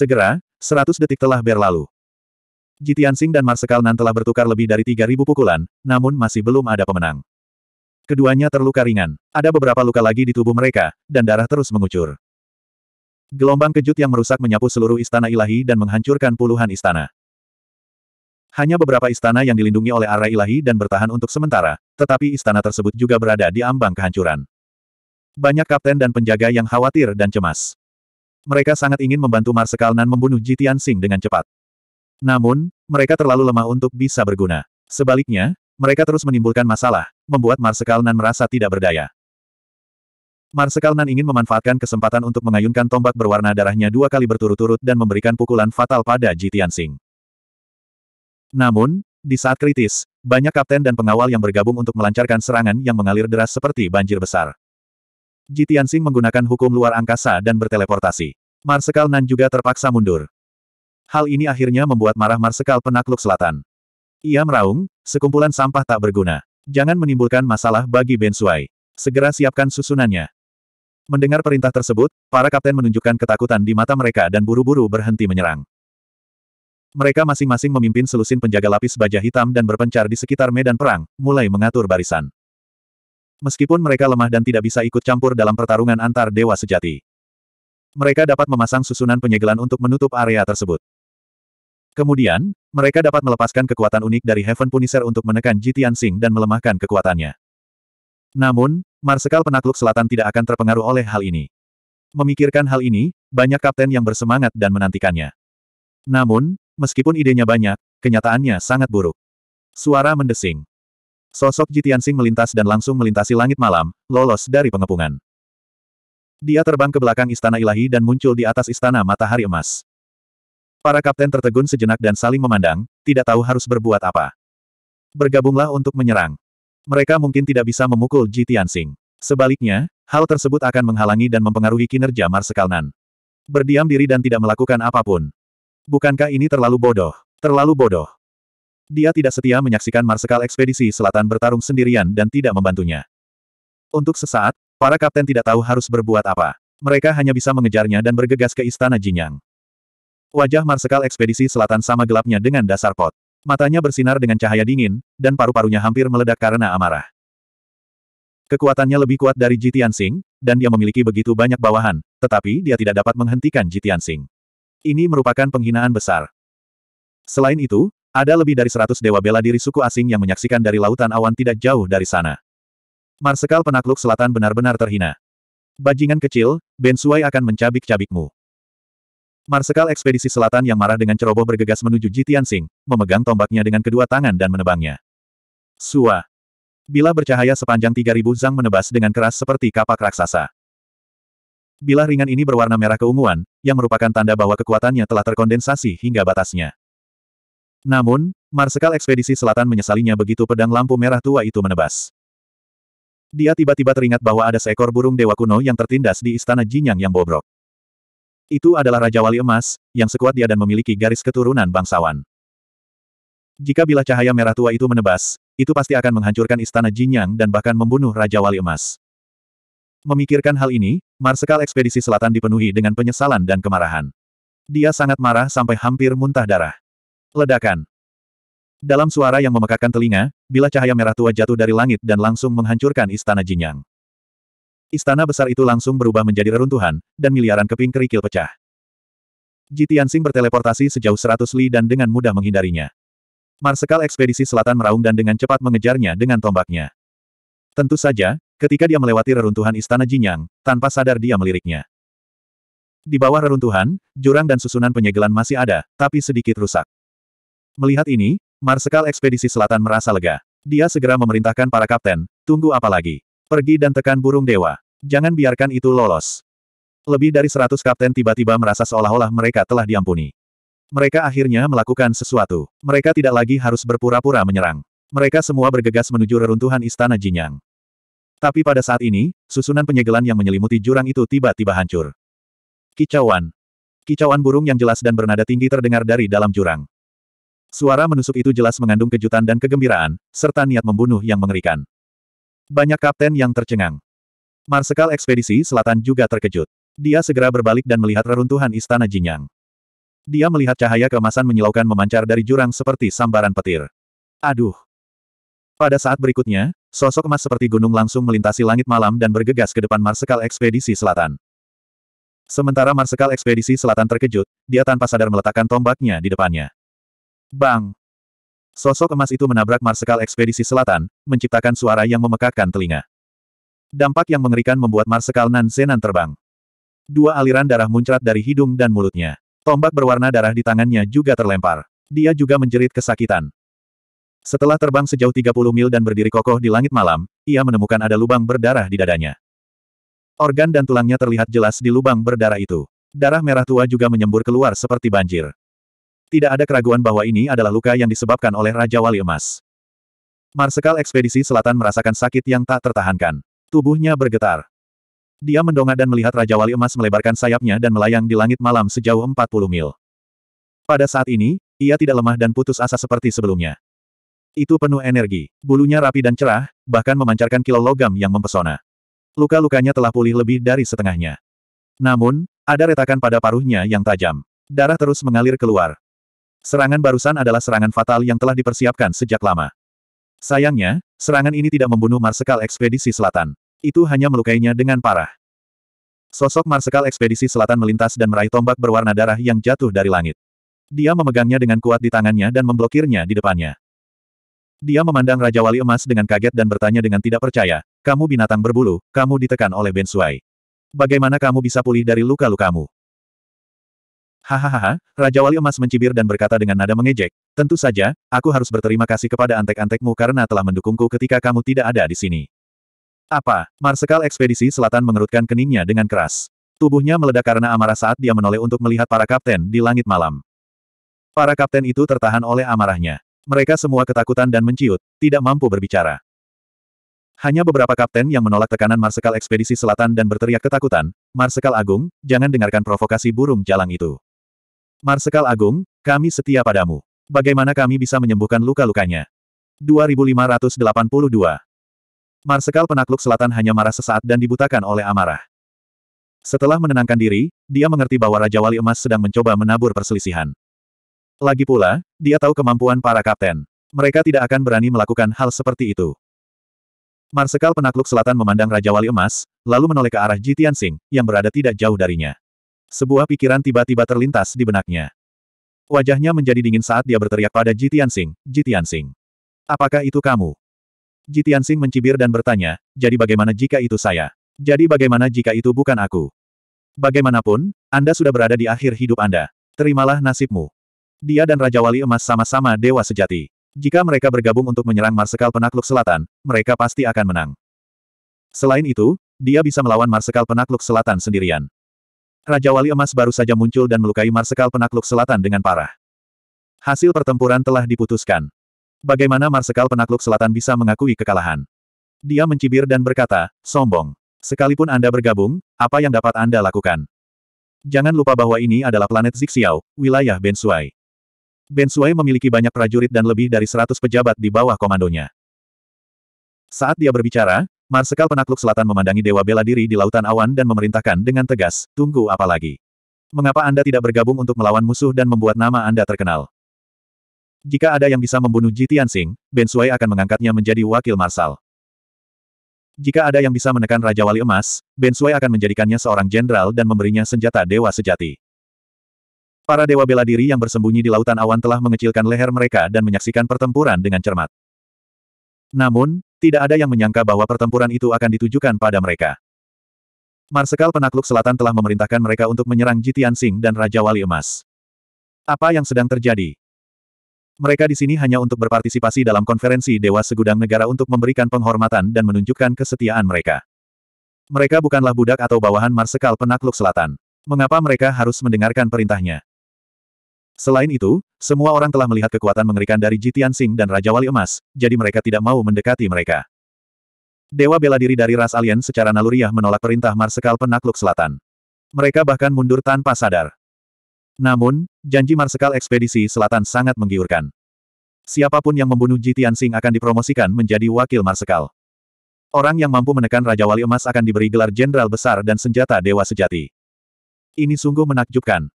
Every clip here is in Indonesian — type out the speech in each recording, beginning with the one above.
Segera, 100 detik telah berlalu. Jitian Jitiansing dan Marsekal Nan telah bertukar lebih dari 3.000 pukulan, namun masih belum ada pemenang. Keduanya terluka ringan. Ada beberapa luka lagi di tubuh mereka, dan darah terus mengucur. Gelombang kejut yang merusak menyapu seluruh istana ilahi dan menghancurkan puluhan istana. Hanya beberapa istana yang dilindungi oleh arah ilahi dan bertahan untuk sementara, tetapi istana tersebut juga berada di ambang kehancuran. Banyak kapten dan penjaga yang khawatir dan cemas. Mereka sangat ingin membantu Marsekal Nan membunuh Jitian Sing dengan cepat. Namun, mereka terlalu lemah untuk bisa berguna. Sebaliknya, mereka terus menimbulkan masalah, membuat Marsekal Nan merasa tidak berdaya. Marsekal Nan ingin memanfaatkan kesempatan untuk mengayunkan tombak berwarna darahnya dua kali berturut-turut dan memberikan pukulan fatal pada Jitian Sing. Namun, di saat kritis, banyak kapten dan pengawal yang bergabung untuk melancarkan serangan yang mengalir deras seperti banjir besar. Ji Tianxing menggunakan hukum luar angkasa dan berteleportasi. Marsekal Nan juga terpaksa mundur. Hal ini akhirnya membuat marah Marsekal penakluk selatan. Ia meraung, sekumpulan sampah tak berguna. Jangan menimbulkan masalah bagi Ben Suai. Segera siapkan susunannya. Mendengar perintah tersebut, para kapten menunjukkan ketakutan di mata mereka dan buru-buru berhenti menyerang. Mereka masing-masing memimpin selusin penjaga lapis baja hitam dan berpencar di sekitar medan perang, mulai mengatur barisan meskipun mereka lemah dan tidak bisa ikut campur dalam pertarungan antar dewa sejati. Mereka dapat memasang susunan penyegelan untuk menutup area tersebut. Kemudian, mereka dapat melepaskan kekuatan unik dari Heaven Punisher untuk menekan Jitian Sing dan melemahkan kekuatannya. Namun, Marsekal Penakluk Selatan tidak akan terpengaruh oleh hal ini. Memikirkan hal ini, banyak kapten yang bersemangat dan menantikannya. Namun, meskipun idenya banyak, kenyataannya sangat buruk. Suara mendesing. Sosok Jitiansing melintas dan langsung melintasi langit malam, lolos dari pengepungan. Dia terbang ke belakang istana ilahi dan muncul di atas istana matahari emas. Para kapten tertegun sejenak dan saling memandang, tidak tahu harus berbuat apa. Bergabunglah untuk menyerang. Mereka mungkin tidak bisa memukul Jitiansing. Sebaliknya, hal tersebut akan menghalangi dan mempengaruhi kinerja Nan. Berdiam diri dan tidak melakukan apapun. Bukankah ini terlalu bodoh? Terlalu bodoh. Dia tidak setia menyaksikan Marsekal Ekspedisi Selatan bertarung sendirian dan tidak membantunya. Untuk sesaat, para kapten tidak tahu harus berbuat apa. Mereka hanya bisa mengejarnya dan bergegas ke istana Jinyang. Wajah Marsekal Ekspedisi Selatan sama gelapnya dengan dasar pot. Matanya bersinar dengan cahaya dingin, dan paru-parunya hampir meledak karena amarah. Kekuatannya lebih kuat dari Jitian Sing, dan dia memiliki begitu banyak bawahan, tetapi dia tidak dapat menghentikan Jitian Sing. Ini merupakan penghinaan besar. Selain itu, ada lebih dari seratus dewa bela diri suku asing yang menyaksikan dari lautan awan tidak jauh dari sana. Marsekal penakluk selatan benar-benar terhina. Bajingan kecil, ben suai akan mencabik-cabikmu. Marsekal ekspedisi selatan yang marah dengan ceroboh bergegas menuju Jitian Sing, memegang tombaknya dengan kedua tangan dan menebangnya. Sua. Bila bercahaya sepanjang 3000 zang menebas dengan keras seperti kapak raksasa. Bila ringan ini berwarna merah keunguan, yang merupakan tanda bahwa kekuatannya telah terkondensasi hingga batasnya. Namun, Marsekal Ekspedisi Selatan menyesalinya begitu pedang lampu merah tua itu menebas. Dia tiba-tiba teringat bahwa ada seekor burung dewa kuno yang tertindas di istana Jinyang yang bobrok. Itu adalah Raja Wali Emas, yang sekuat dia dan memiliki garis keturunan bangsawan. Jika bila cahaya merah tua itu menebas, itu pasti akan menghancurkan istana Jinyang dan bahkan membunuh Raja Wali Emas. Memikirkan hal ini, Marsekal Ekspedisi Selatan dipenuhi dengan penyesalan dan kemarahan. Dia sangat marah sampai hampir muntah darah. Ledakan. Dalam suara yang memekakkan telinga, bila cahaya merah tua jatuh dari langit dan langsung menghancurkan istana Jinyang. Istana besar itu langsung berubah menjadi reruntuhan, dan miliaran keping kerikil pecah. Ji Tianxing berteleportasi sejauh seratus li dan dengan mudah menghindarinya. Marsekal ekspedisi selatan meraung dan dengan cepat mengejarnya dengan tombaknya. Tentu saja, ketika dia melewati reruntuhan istana Jinyang, tanpa sadar dia meliriknya. Di bawah reruntuhan, jurang dan susunan penyegelan masih ada, tapi sedikit rusak. Melihat ini, Marsekal Ekspedisi Selatan merasa lega. Dia segera memerintahkan para kapten, tunggu apa lagi? Pergi dan tekan burung dewa. Jangan biarkan itu lolos. Lebih dari seratus kapten tiba-tiba merasa seolah-olah mereka telah diampuni. Mereka akhirnya melakukan sesuatu. Mereka tidak lagi harus berpura-pura menyerang. Mereka semua bergegas menuju reruntuhan istana Jinyang. Tapi pada saat ini, susunan penyegelan yang menyelimuti jurang itu tiba-tiba hancur. Kicauan. Kicauan burung yang jelas dan bernada tinggi terdengar dari dalam jurang. Suara menusuk itu jelas mengandung kejutan dan kegembiraan, serta niat membunuh yang mengerikan. Banyak kapten yang tercengang. Marsekal ekspedisi selatan juga terkejut. Dia segera berbalik dan melihat reruntuhan istana Jinyang. Dia melihat cahaya keemasan menyilaukan memancar dari jurang seperti sambaran petir. Aduh. Pada saat berikutnya, sosok emas seperti gunung langsung melintasi langit malam dan bergegas ke depan Marsekal ekspedisi selatan. Sementara Marsekal ekspedisi selatan terkejut, dia tanpa sadar meletakkan tombaknya di depannya. Bang! Sosok emas itu menabrak Marsekal Ekspedisi Selatan, menciptakan suara yang memekakkan telinga. Dampak yang mengerikan membuat Marsekal Nan Zenan terbang. Dua aliran darah muncrat dari hidung dan mulutnya. Tombak berwarna darah di tangannya juga terlempar. Dia juga menjerit kesakitan. Setelah terbang sejauh 30 mil dan berdiri kokoh di langit malam, ia menemukan ada lubang berdarah di dadanya. Organ dan tulangnya terlihat jelas di lubang berdarah itu. Darah merah tua juga menyembur keluar seperti banjir. Tidak ada keraguan bahwa ini adalah luka yang disebabkan oleh Raja Wali Emas. Marsekal Ekspedisi Selatan merasakan sakit yang tak tertahankan. Tubuhnya bergetar. Dia mendongak dan melihat Raja Wali Emas melebarkan sayapnya dan melayang di langit malam sejauh 40 mil. Pada saat ini, ia tidak lemah dan putus asa seperti sebelumnya. Itu penuh energi. Bulunya rapi dan cerah, bahkan memancarkan kilau logam yang mempesona. Luka-lukanya telah pulih lebih dari setengahnya. Namun, ada retakan pada paruhnya yang tajam. Darah terus mengalir keluar. Serangan barusan adalah serangan fatal yang telah dipersiapkan sejak lama. Sayangnya, serangan ini tidak membunuh Marsekal Ekspedisi Selatan. Itu hanya melukainya dengan parah. Sosok Marsekal Ekspedisi Selatan melintas dan meraih tombak berwarna darah yang jatuh dari langit. Dia memegangnya dengan kuat di tangannya dan memblokirnya di depannya. Dia memandang Raja Wali Emas dengan kaget dan bertanya dengan tidak percaya, kamu binatang berbulu, kamu ditekan oleh Ben Sui. Bagaimana kamu bisa pulih dari luka-lukamu? Hahaha, Raja Wali Emas mencibir dan berkata dengan nada mengejek, tentu saja, aku harus berterima kasih kepada antek-antekmu karena telah mendukungku ketika kamu tidak ada di sini. Apa? Marsekal Ekspedisi Selatan mengerutkan keningnya dengan keras. Tubuhnya meledak karena amarah saat dia menoleh untuk melihat para kapten di langit malam. Para kapten itu tertahan oleh amarahnya. Mereka semua ketakutan dan menciut, tidak mampu berbicara. Hanya beberapa kapten yang menolak tekanan Marsekal Ekspedisi Selatan dan berteriak ketakutan, Marsekal Agung, jangan dengarkan provokasi burung jalang itu. Marsekal Agung, kami setia padamu. Bagaimana kami bisa menyembuhkan luka-lukanya? 2582 Marsekal penakluk selatan hanya marah sesaat dan dibutakan oleh amarah. Setelah menenangkan diri, dia mengerti bahwa Raja Wali Emas sedang mencoba menabur perselisihan. Lagi pula, dia tahu kemampuan para kapten. Mereka tidak akan berani melakukan hal seperti itu. Marsekal penakluk selatan memandang Raja Wali Emas, lalu menoleh ke arah Jitian Singh yang berada tidak jauh darinya. Sebuah pikiran tiba-tiba terlintas di benaknya. Wajahnya menjadi dingin saat dia berteriak pada Jitian Tianxing, Jitian Tianxing. Apakah itu kamu? Jitian Tianxing mencibir dan bertanya, jadi bagaimana jika itu saya? Jadi bagaimana jika itu bukan aku? Bagaimanapun, Anda sudah berada di akhir hidup Anda. Terimalah nasibmu. Dia dan Raja Wali Emas sama-sama dewa sejati. Jika mereka bergabung untuk menyerang Marsekal Penakluk Selatan, mereka pasti akan menang. Selain itu, dia bisa melawan Marsekal Penakluk Selatan sendirian. Raja Wali Emas baru saja muncul dan melukai Marsekal Penakluk Selatan dengan parah. Hasil pertempuran telah diputuskan. Bagaimana Marsekal Penakluk Selatan bisa mengakui kekalahan? Dia mencibir dan berkata, sombong. Sekalipun Anda bergabung, apa yang dapat Anda lakukan? Jangan lupa bahwa ini adalah planet Zixiao, wilayah Bensuai. Bensuai memiliki banyak prajurit dan lebih dari 100 pejabat di bawah komandonya. Saat dia berbicara, Marsekal penakluk selatan memandangi dewa bela diri di lautan awan dan memerintahkan dengan tegas, tunggu apa lagi? Mengapa Anda tidak bergabung untuk melawan musuh dan membuat nama Anda terkenal? Jika ada yang bisa membunuh Ji Tianxing, Ben Sui akan mengangkatnya menjadi wakil marsal. Jika ada yang bisa menekan Raja Wali Emas, Ben Sui akan menjadikannya seorang jenderal dan memberinya senjata dewa sejati. Para dewa bela diri yang bersembunyi di lautan awan telah mengecilkan leher mereka dan menyaksikan pertempuran dengan cermat. Namun, tidak ada yang menyangka bahwa pertempuran itu akan ditujukan pada mereka. Marsekal Penakluk Selatan telah memerintahkan mereka untuk menyerang Jitian Sing dan Raja Wali Emas. Apa yang sedang terjadi? Mereka di sini hanya untuk berpartisipasi dalam konferensi Dewa Segudang Negara untuk memberikan penghormatan dan menunjukkan kesetiaan mereka. Mereka bukanlah budak atau bawahan Marsekal Penakluk Selatan. Mengapa mereka harus mendengarkan perintahnya? Selain itu, semua orang telah melihat kekuatan mengerikan dari Jitian Sing dan Raja Wali Emas, jadi mereka tidak mau mendekati mereka. Dewa bela diri dari ras alien secara naluriah menolak perintah Marsekal Penakluk Selatan. Mereka bahkan mundur tanpa sadar. Namun, janji Marsekal Ekspedisi Selatan sangat menggiurkan. Siapapun yang membunuh Jitian Sing akan dipromosikan menjadi wakil Marsekal. Orang yang mampu menekan Raja Wali Emas akan diberi gelar Jenderal Besar dan Senjata Dewa Sejati. Ini sungguh menakjubkan.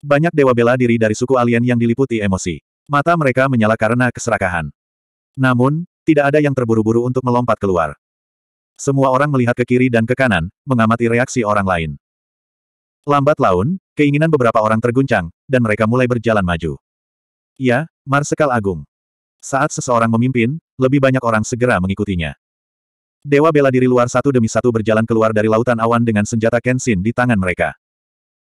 Banyak dewa bela diri dari suku alien yang diliputi emosi. Mata mereka menyala karena keserakahan. Namun, tidak ada yang terburu-buru untuk melompat keluar. Semua orang melihat ke kiri dan ke kanan, mengamati reaksi orang lain. Lambat laun, keinginan beberapa orang terguncang, dan mereka mulai berjalan maju. Ya, Marsekal Agung. Saat seseorang memimpin, lebih banyak orang segera mengikutinya. Dewa bela diri luar satu demi satu berjalan keluar dari lautan awan dengan senjata Kenshin di tangan mereka.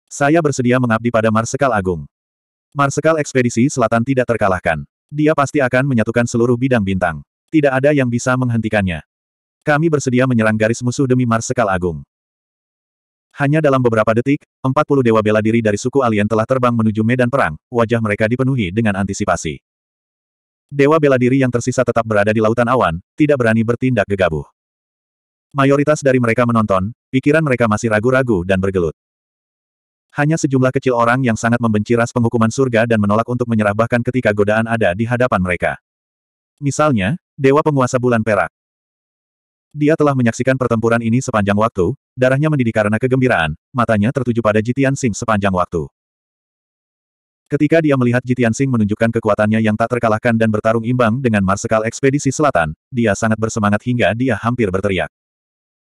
Saya bersedia mengabdi pada Marsekal Agung. Marsekal Ekspedisi Selatan tidak terkalahkan. Dia pasti akan menyatukan seluruh bidang bintang. Tidak ada yang bisa menghentikannya. Kami bersedia menyerang garis musuh demi Marsekal Agung. Hanya dalam beberapa detik, 40 dewa bela diri dari suku alien telah terbang menuju medan perang, wajah mereka dipenuhi dengan antisipasi. Dewa bela diri yang tersisa tetap berada di lautan awan, tidak berani bertindak gegabah. Mayoritas dari mereka menonton, pikiran mereka masih ragu-ragu dan bergelut. Hanya sejumlah kecil orang yang sangat membenci ras penghukuman surga dan menolak untuk menyerah bahkan ketika godaan ada di hadapan mereka. Misalnya, Dewa Penguasa Bulan Perak. Dia telah menyaksikan pertempuran ini sepanjang waktu, darahnya mendidih karena kegembiraan, matanya tertuju pada Jitian Singh sepanjang waktu. Ketika dia melihat Jitian Singh menunjukkan kekuatannya yang tak terkalahkan dan bertarung imbang dengan Marsekal Ekspedisi Selatan, dia sangat bersemangat hingga dia hampir berteriak.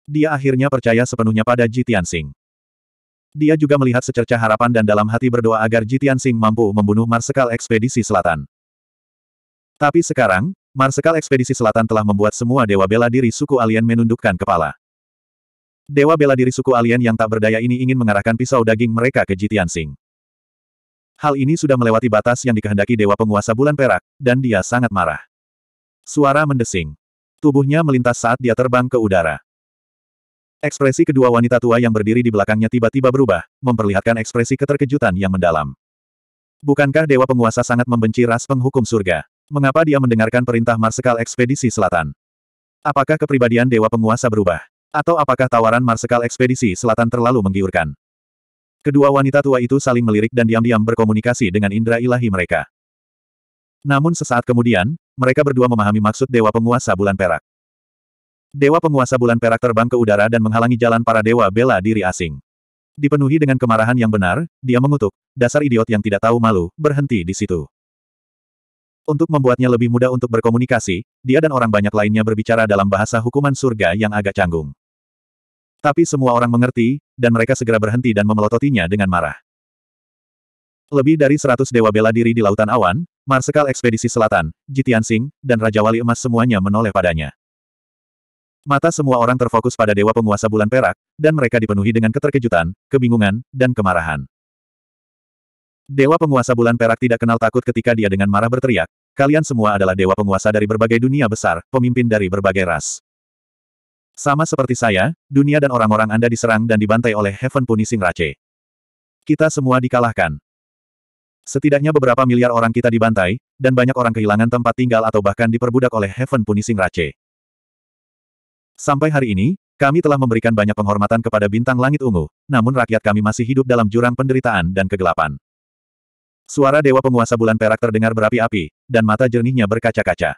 Dia akhirnya percaya sepenuhnya pada Jitian Singh. Dia juga melihat secerca harapan dan dalam hati berdoa agar Jitian Sing mampu membunuh Marsekal Ekspedisi Selatan. Tapi sekarang, Marsekal Ekspedisi Selatan telah membuat semua Dewa Bela Diri suku alien menundukkan kepala. Dewa Bela Diri suku alien yang tak berdaya ini ingin mengarahkan pisau daging mereka ke Jitian Sing. Hal ini sudah melewati batas yang dikehendaki Dewa Penguasa Bulan Perak, dan dia sangat marah. Suara mendesing. Tubuhnya melintas saat dia terbang ke udara. Ekspresi kedua wanita tua yang berdiri di belakangnya tiba-tiba berubah, memperlihatkan ekspresi keterkejutan yang mendalam. Bukankah Dewa Penguasa sangat membenci ras penghukum surga? Mengapa dia mendengarkan perintah Marsekal Ekspedisi Selatan? Apakah kepribadian Dewa Penguasa berubah? Atau apakah tawaran Marsekal Ekspedisi Selatan terlalu menggiurkan? Kedua wanita tua itu saling melirik dan diam-diam berkomunikasi dengan indera ilahi mereka. Namun sesaat kemudian, mereka berdua memahami maksud Dewa Penguasa Bulan Perak. Dewa penguasa bulan perak terbang ke udara dan menghalangi jalan para dewa bela diri asing. Dipenuhi dengan kemarahan yang benar, dia mengutuk, dasar idiot yang tidak tahu malu, berhenti di situ. Untuk membuatnya lebih mudah untuk berkomunikasi, dia dan orang banyak lainnya berbicara dalam bahasa hukuman surga yang agak canggung. Tapi semua orang mengerti, dan mereka segera berhenti dan memelototinya dengan marah. Lebih dari seratus dewa bela diri di Lautan Awan, Marsekal Ekspedisi Selatan, Jitian Singh, dan Raja Wali Emas semuanya menoleh padanya. Mata semua orang terfokus pada Dewa Penguasa Bulan Perak, dan mereka dipenuhi dengan keterkejutan, kebingungan, dan kemarahan. Dewa Penguasa Bulan Perak tidak kenal takut ketika dia dengan marah berteriak, kalian semua adalah Dewa Penguasa dari berbagai dunia besar, pemimpin dari berbagai ras. Sama seperti saya, dunia dan orang-orang Anda diserang dan dibantai oleh Heaven Punishing Rache. Kita semua dikalahkan. Setidaknya beberapa miliar orang kita dibantai, dan banyak orang kehilangan tempat tinggal atau bahkan diperbudak oleh Heaven Punishing Rache. Sampai hari ini, kami telah memberikan banyak penghormatan kepada bintang langit ungu, namun rakyat kami masih hidup dalam jurang penderitaan dan kegelapan. Suara Dewa Penguasa Bulan Perak terdengar berapi-api, dan mata jernihnya berkaca-kaca.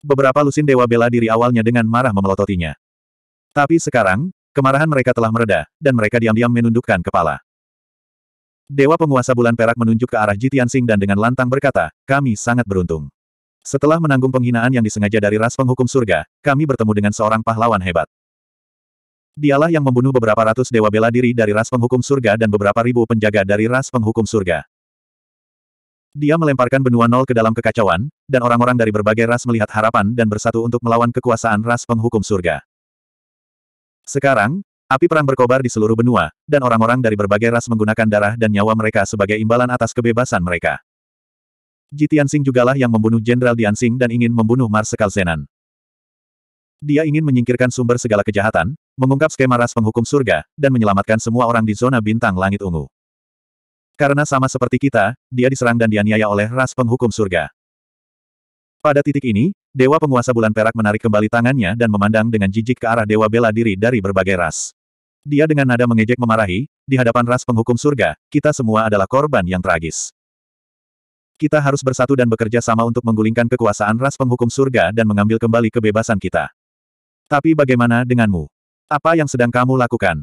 Beberapa lusin Dewa bela diri awalnya dengan marah memelototinya. Tapi sekarang, kemarahan mereka telah mereda, dan mereka diam-diam menundukkan kepala. Dewa Penguasa Bulan Perak menunjuk ke arah Jitian Sing dan dengan lantang berkata, kami sangat beruntung. Setelah menanggung penghinaan yang disengaja dari ras penghukum surga, kami bertemu dengan seorang pahlawan hebat. Dialah yang membunuh beberapa ratus dewa bela diri dari ras penghukum surga dan beberapa ribu penjaga dari ras penghukum surga. Dia melemparkan benua nol ke dalam kekacauan, dan orang-orang dari berbagai ras melihat harapan dan bersatu untuk melawan kekuasaan ras penghukum surga. Sekarang, api perang berkobar di seluruh benua, dan orang-orang dari berbagai ras menggunakan darah dan nyawa mereka sebagai imbalan atas kebebasan mereka. Ji Tianxing jugalah yang membunuh Jenderal Diansing dan ingin membunuh Marsekal Zenan. Dia ingin menyingkirkan sumber segala kejahatan, mengungkap skema ras penghukum surga, dan menyelamatkan semua orang di zona bintang langit ungu. Karena sama seperti kita, dia diserang dan dianiaya oleh ras penghukum surga. Pada titik ini, Dewa Penguasa Bulan Perak menarik kembali tangannya dan memandang dengan jijik ke arah Dewa Bela Diri dari berbagai ras. Dia dengan nada mengejek memarahi, di hadapan ras penghukum surga, kita semua adalah korban yang tragis. Kita harus bersatu dan bekerja sama untuk menggulingkan kekuasaan ras penghukum surga dan mengambil kembali kebebasan kita. Tapi bagaimana denganmu? Apa yang sedang kamu lakukan?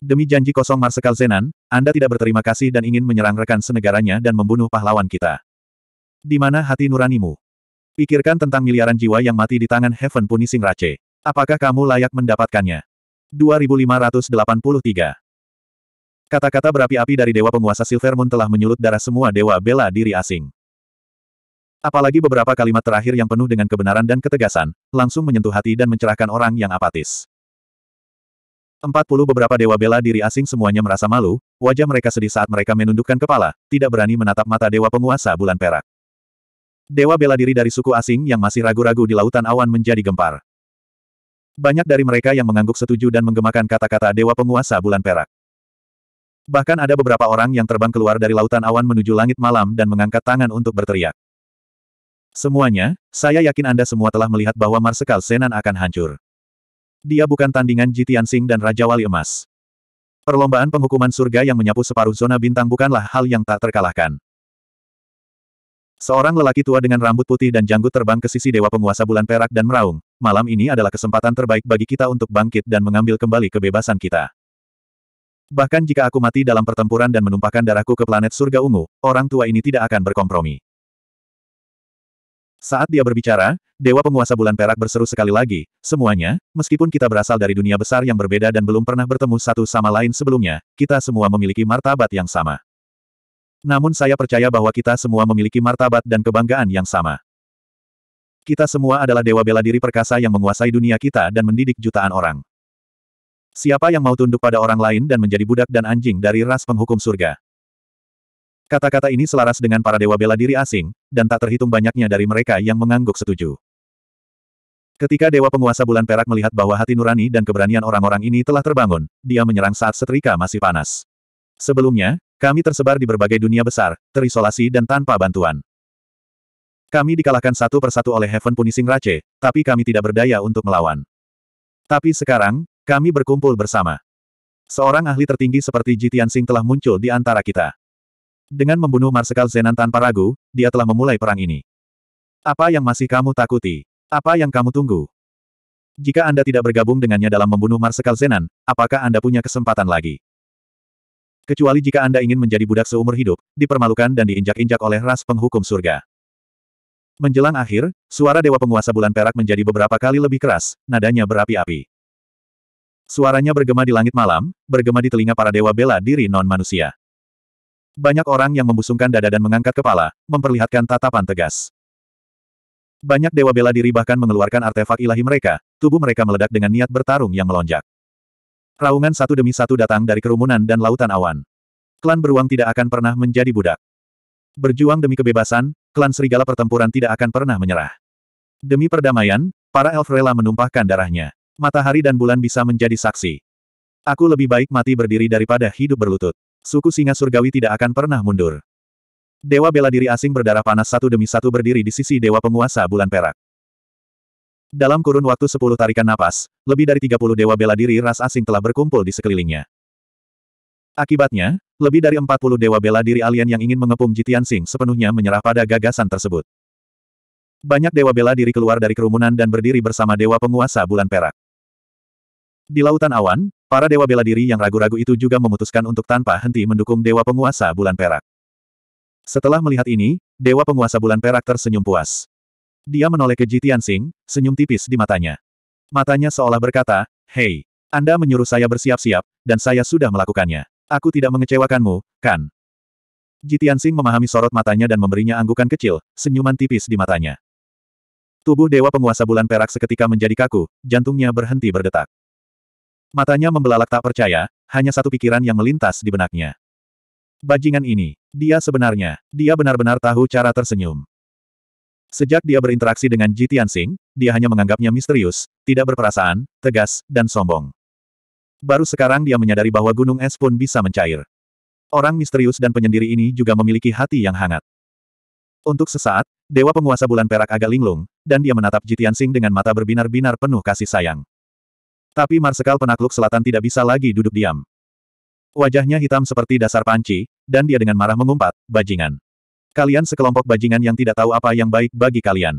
Demi janji kosong Marsekal Zenan, Anda tidak berterima kasih dan ingin menyerang rekan senegaranya dan membunuh pahlawan kita. Di mana hati nuranimu? Pikirkan tentang miliaran jiwa yang mati di tangan Heaven Punishing Rache. Apakah kamu layak mendapatkannya? 2583 Kata-kata berapi-api dari Dewa Penguasa Silver Moon telah menyulut darah semua Dewa Bela Diri asing. Apalagi beberapa kalimat terakhir yang penuh dengan kebenaran dan ketegasan, langsung menyentuh hati dan mencerahkan orang yang apatis. Empat puluh beberapa Dewa Bela Diri asing semuanya merasa malu, wajah mereka sedih saat mereka menundukkan kepala, tidak berani menatap mata Dewa Penguasa Bulan Perak. Dewa bela diri dari suku asing yang masih ragu-ragu di lautan awan menjadi gempar. Banyak dari mereka yang mengangguk setuju dan menggemakan kata-kata Dewa Penguasa Bulan Perak. Bahkan ada beberapa orang yang terbang keluar dari lautan awan menuju langit malam dan mengangkat tangan untuk berteriak. Semuanya, saya yakin Anda semua telah melihat bahwa Marsekal Senan akan hancur. Dia bukan tandingan Jitian Sing dan Raja Wali Emas. Perlombaan penghukuman surga yang menyapu separuh zona bintang bukanlah hal yang tak terkalahkan. Seorang lelaki tua dengan rambut putih dan janggut terbang ke sisi Dewa Penguasa Bulan Perak dan Meraung, malam ini adalah kesempatan terbaik bagi kita untuk bangkit dan mengambil kembali kebebasan kita. Bahkan jika aku mati dalam pertempuran dan menumpahkan darahku ke planet surga ungu, orang tua ini tidak akan berkompromi. Saat dia berbicara, Dewa Penguasa Bulan Perak berseru sekali lagi, semuanya, meskipun kita berasal dari dunia besar yang berbeda dan belum pernah bertemu satu sama lain sebelumnya, kita semua memiliki martabat yang sama. Namun saya percaya bahwa kita semua memiliki martabat dan kebanggaan yang sama. Kita semua adalah dewa bela diri perkasa yang menguasai dunia kita dan mendidik jutaan orang. Siapa yang mau tunduk pada orang lain dan menjadi budak dan anjing dari ras penghukum surga? Kata-kata ini selaras dengan para dewa bela diri asing, dan tak terhitung banyaknya dari mereka yang mengangguk setuju. Ketika Dewa Penguasa Bulan Perak melihat bahwa hati nurani dan keberanian orang-orang ini telah terbangun, dia menyerang saat setrika masih panas. Sebelumnya, kami tersebar di berbagai dunia besar, terisolasi dan tanpa bantuan. Kami dikalahkan satu persatu oleh Heaven Punishing Rache, tapi kami tidak berdaya untuk melawan. Tapi sekarang, kami berkumpul bersama. Seorang ahli tertinggi seperti Jitian Sing telah muncul di antara kita. Dengan membunuh Marsekal Zenan tanpa ragu, dia telah memulai perang ini. Apa yang masih kamu takuti? Apa yang kamu tunggu? Jika Anda tidak bergabung dengannya dalam membunuh Marsekal Zenan, apakah Anda punya kesempatan lagi? Kecuali jika Anda ingin menjadi budak seumur hidup, dipermalukan dan diinjak-injak oleh ras penghukum surga. Menjelang akhir, suara Dewa Penguasa Bulan Perak menjadi beberapa kali lebih keras, nadanya berapi-api. Suaranya bergema di langit malam, bergema di telinga para dewa bela diri non-manusia. Banyak orang yang membusungkan dada dan mengangkat kepala, memperlihatkan tatapan tegas. Banyak dewa bela diri bahkan mengeluarkan artefak ilahi mereka, tubuh mereka meledak dengan niat bertarung yang melonjak. Raungan satu demi satu datang dari kerumunan dan lautan awan. Klan beruang tidak akan pernah menjadi budak. Berjuang demi kebebasan, klan serigala pertempuran tidak akan pernah menyerah. Demi perdamaian, para elf rela menumpahkan darahnya. Matahari dan bulan bisa menjadi saksi. Aku lebih baik mati berdiri daripada hidup berlutut. Suku singa surgawi tidak akan pernah mundur. Dewa bela diri asing berdarah panas satu demi satu berdiri di sisi dewa penguasa bulan perak. Dalam kurun waktu sepuluh tarikan napas, lebih dari tiga puluh dewa bela diri ras asing telah berkumpul di sekelilingnya. Akibatnya, lebih dari empat puluh dewa bela diri alien yang ingin mengepung Jitian Sing sepenuhnya menyerah pada gagasan tersebut. Banyak dewa bela diri keluar dari kerumunan dan berdiri bersama dewa penguasa bulan perak. Di lautan awan, para dewa bela diri yang ragu-ragu itu juga memutuskan untuk tanpa henti mendukung dewa penguasa bulan perak. Setelah melihat ini, dewa penguasa bulan perak tersenyum puas. Dia menoleh ke Jitian Sing, senyum tipis di matanya. Matanya seolah berkata, Hei, Anda menyuruh saya bersiap-siap, dan saya sudah melakukannya. Aku tidak mengecewakanmu, kan? Jitian Sing memahami sorot matanya dan memberinya anggukan kecil, senyuman tipis di matanya. Tubuh Dewa Penguasa Bulan Perak seketika menjadi kaku, jantungnya berhenti berdetak. Matanya membelalak tak percaya, hanya satu pikiran yang melintas di benaknya. Bajingan ini, dia sebenarnya, dia benar-benar tahu cara tersenyum. Sejak dia berinteraksi dengan Ji Tianxing, dia hanya menganggapnya misterius, tidak berperasaan, tegas, dan sombong. Baru sekarang dia menyadari bahwa gunung es pun bisa mencair. Orang misterius dan penyendiri ini juga memiliki hati yang hangat. Untuk sesaat, Dewa Penguasa Bulan Perak agak linglung, dan dia menatap Ji Tianxing dengan mata berbinar-binar penuh kasih sayang. Tapi Marsekal Penakluk Selatan tidak bisa lagi duduk diam. Wajahnya hitam seperti dasar panci, dan dia dengan marah mengumpat, bajingan. Kalian sekelompok bajingan yang tidak tahu apa yang baik bagi kalian.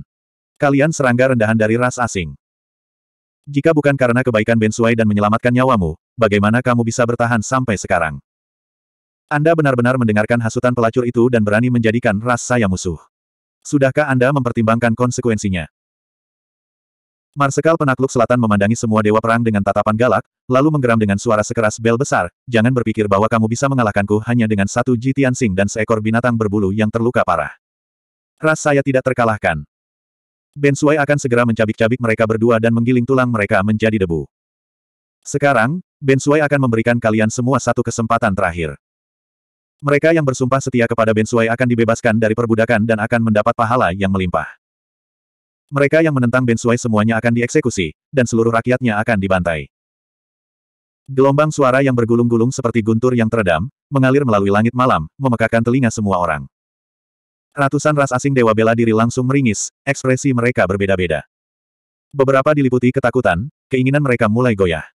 Kalian serangga rendahan dari ras asing. Jika bukan karena kebaikan Bensuai dan menyelamatkan nyawamu, bagaimana kamu bisa bertahan sampai sekarang? Anda benar-benar mendengarkan hasutan pelacur itu dan berani menjadikan ras saya musuh. Sudahkah Anda mempertimbangkan konsekuensinya? Marsekal penakluk selatan memandangi semua dewa perang dengan tatapan galak, lalu menggeram dengan suara sekeras bel besar, jangan berpikir bahwa kamu bisa mengalahkanku hanya dengan satu Jitian Sing dan seekor binatang berbulu yang terluka parah. Ras saya tidak terkalahkan. Ben Suai akan segera mencabik-cabik mereka berdua dan menggiling tulang mereka menjadi debu. Sekarang, Ben Suai akan memberikan kalian semua satu kesempatan terakhir. Mereka yang bersumpah setia kepada Ben Suai akan dibebaskan dari perbudakan dan akan mendapat pahala yang melimpah. Mereka yang menentang Ben Suai semuanya akan dieksekusi, dan seluruh rakyatnya akan dibantai. Gelombang suara yang bergulung-gulung seperti guntur yang teredam, mengalir melalui langit malam, memekakan telinga semua orang. Ratusan ras asing Dewa Bela Diri langsung meringis, ekspresi mereka berbeda-beda. Beberapa diliputi ketakutan, keinginan mereka mulai goyah.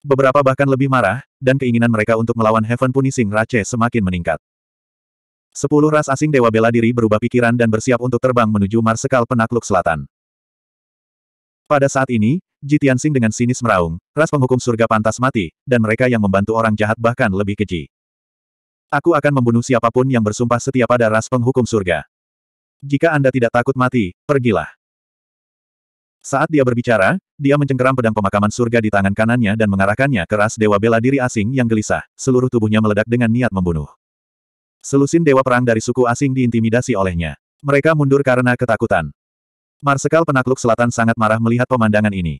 Beberapa bahkan lebih marah, dan keinginan mereka untuk melawan Heaven Punishing Rache semakin meningkat. Sepuluh ras asing Dewa Bela Diri berubah pikiran dan bersiap untuk terbang menuju Marsekal Penakluk Selatan. Pada saat ini, Jitian Sing dengan sinis meraung, ras penghukum surga pantas mati, dan mereka yang membantu orang jahat bahkan lebih keji. Aku akan membunuh siapapun yang bersumpah setia pada ras penghukum surga. Jika Anda tidak takut mati, pergilah. Saat dia berbicara, dia mencengkeram pedang pemakaman surga di tangan kanannya dan mengarahkannya ke ras dewa bela diri asing yang gelisah, seluruh tubuhnya meledak dengan niat membunuh. Selusin dewa perang dari suku asing diintimidasi olehnya. Mereka mundur karena ketakutan. Marsekal penakluk selatan sangat marah melihat pemandangan ini.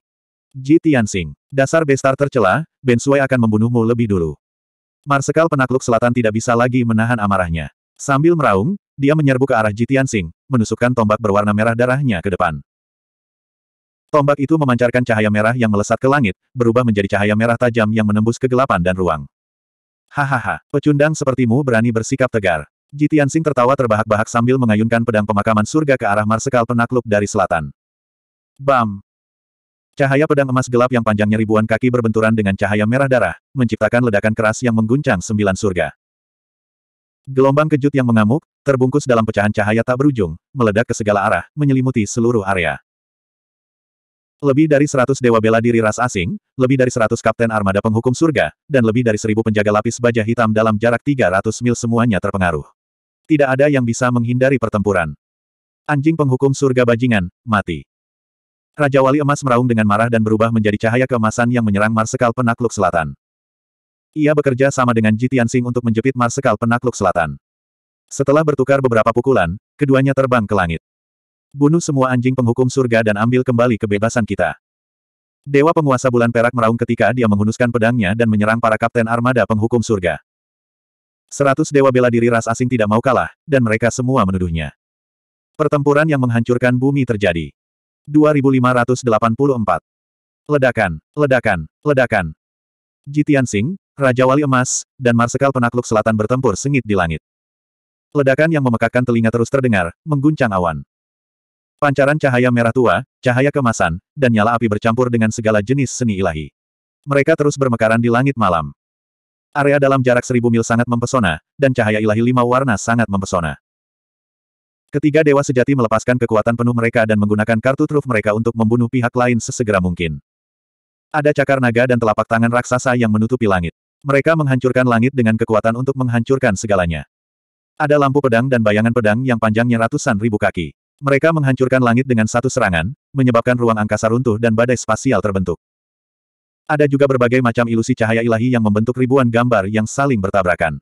Ji Tianxing, dasar bestar tercela, Ben Sui akan membunuhmu lebih dulu. Marsekal penakluk selatan tidak bisa lagi menahan amarahnya. Sambil meraung, dia menyerbu ke arah Ji Tianxing, menusukkan tombak berwarna merah darahnya ke depan. Tombak itu memancarkan cahaya merah yang melesat ke langit, berubah menjadi cahaya merah tajam yang menembus kegelapan dan ruang. Hahaha, pecundang sepertimu berani bersikap tegar. Jitian Sing tertawa terbahak-bahak sambil mengayunkan pedang pemakaman surga ke arah marsekal penakluk dari selatan. Bam! Cahaya pedang emas gelap yang panjangnya ribuan kaki berbenturan dengan cahaya merah darah, menciptakan ledakan keras yang mengguncang sembilan surga. Gelombang kejut yang mengamuk, terbungkus dalam pecahan cahaya tak berujung, meledak ke segala arah, menyelimuti seluruh area. Lebih dari seratus dewa bela diri ras asing, lebih dari seratus kapten armada penghukum surga, dan lebih dari seribu penjaga lapis baja hitam dalam jarak tiga ratus mil semuanya terpengaruh. Tidak ada yang bisa menghindari pertempuran. Anjing penghukum surga bajingan, mati. Raja Wali Emas meraung dengan marah dan berubah menjadi cahaya keemasan yang menyerang Marsekal Penakluk Selatan. Ia bekerja sama dengan Jitian Sing untuk menjepit Marsekal Penakluk Selatan. Setelah bertukar beberapa pukulan, keduanya terbang ke langit. Bunuh semua anjing penghukum surga dan ambil kembali kebebasan kita. Dewa penguasa bulan perak meraung ketika dia menghunuskan pedangnya dan menyerang para kapten armada penghukum surga. Seratus dewa bela diri ras asing tidak mau kalah, dan mereka semua menuduhnya. Pertempuran yang menghancurkan bumi terjadi. 2584. Ledakan, ledakan, ledakan. Jitian Singh, Raja Wali Emas, dan Marsekal Penakluk Selatan bertempur sengit di langit. Ledakan yang memekakkan telinga terus terdengar, mengguncang awan. Pancaran cahaya merah tua, cahaya kemasan, dan nyala api bercampur dengan segala jenis seni ilahi. Mereka terus bermekaran di langit malam. Area dalam jarak seribu mil sangat mempesona, dan cahaya ilahi lima warna sangat mempesona. Ketiga dewa sejati melepaskan kekuatan penuh mereka dan menggunakan kartu truf mereka untuk membunuh pihak lain sesegera mungkin. Ada cakar naga dan telapak tangan raksasa yang menutupi langit. Mereka menghancurkan langit dengan kekuatan untuk menghancurkan segalanya. Ada lampu pedang dan bayangan pedang yang panjangnya ratusan ribu kaki. Mereka menghancurkan langit dengan satu serangan, menyebabkan ruang angkasa runtuh dan badai spasial terbentuk. Ada juga berbagai macam ilusi cahaya ilahi yang membentuk ribuan gambar yang saling bertabrakan.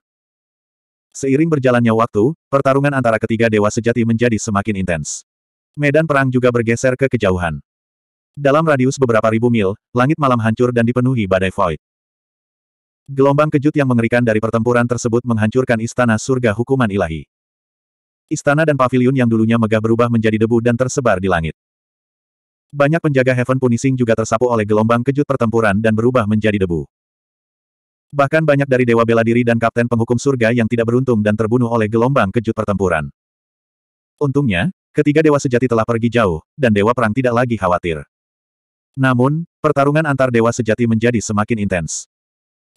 Seiring berjalannya waktu, pertarungan antara ketiga dewa sejati menjadi semakin intens. Medan perang juga bergeser ke kejauhan. Dalam radius beberapa ribu mil, langit malam hancur dan dipenuhi badai void. Gelombang kejut yang mengerikan dari pertempuran tersebut menghancurkan istana surga hukuman ilahi. Istana dan paviliun yang dulunya megah berubah menjadi debu dan tersebar di langit. Banyak penjaga Heaven Punishing juga tersapu oleh gelombang kejut pertempuran dan berubah menjadi debu. Bahkan banyak dari Dewa Bela Diri dan Kapten Penghukum Surga yang tidak beruntung dan terbunuh oleh gelombang kejut pertempuran. Untungnya, ketiga Dewa Sejati telah pergi jauh, dan Dewa Perang tidak lagi khawatir. Namun, pertarungan antar Dewa Sejati menjadi semakin intens.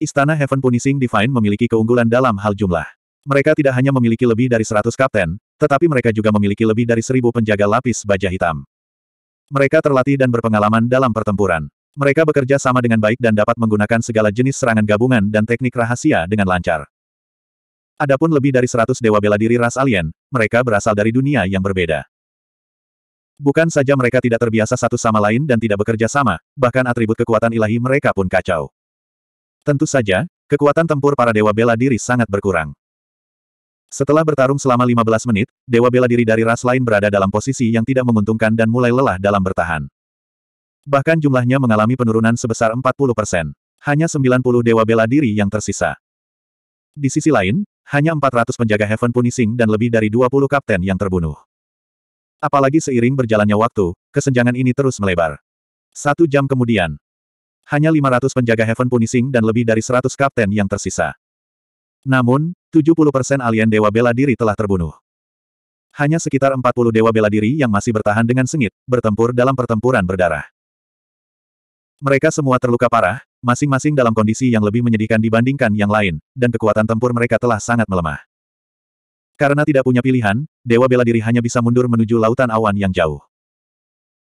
Istana Heaven Punishing Divine memiliki keunggulan dalam hal jumlah. Mereka tidak hanya memiliki lebih dari 100 kapten, tetapi mereka juga memiliki lebih dari seribu penjaga lapis baja hitam. Mereka terlatih dan berpengalaman dalam pertempuran. Mereka bekerja sama dengan baik dan dapat menggunakan segala jenis serangan gabungan dan teknik rahasia dengan lancar. Adapun lebih dari seratus dewa bela diri ras alien, mereka berasal dari dunia yang berbeda. Bukan saja mereka tidak terbiasa satu sama lain dan tidak bekerja sama, bahkan atribut kekuatan ilahi mereka pun kacau. Tentu saja, kekuatan tempur para dewa bela diri sangat berkurang. Setelah bertarung selama 15 menit, Dewa Bela Diri dari ras lain berada dalam posisi yang tidak menguntungkan dan mulai lelah dalam bertahan. Bahkan jumlahnya mengalami penurunan sebesar 40 persen. Hanya 90 Dewa Bela Diri yang tersisa. Di sisi lain, hanya 400 penjaga Heaven Punishing dan lebih dari 20 kapten yang terbunuh. Apalagi seiring berjalannya waktu, kesenjangan ini terus melebar. Satu jam kemudian, hanya 500 penjaga Heaven Punishing dan lebih dari 100 kapten yang tersisa. Namun, 70% alien dewa bela diri telah terbunuh. Hanya sekitar 40 dewa bela diri yang masih bertahan dengan sengit, bertempur dalam pertempuran berdarah. Mereka semua terluka parah, masing-masing dalam kondisi yang lebih menyedihkan dibandingkan yang lain, dan kekuatan tempur mereka telah sangat melemah. Karena tidak punya pilihan, dewa bela diri hanya bisa mundur menuju lautan awan yang jauh.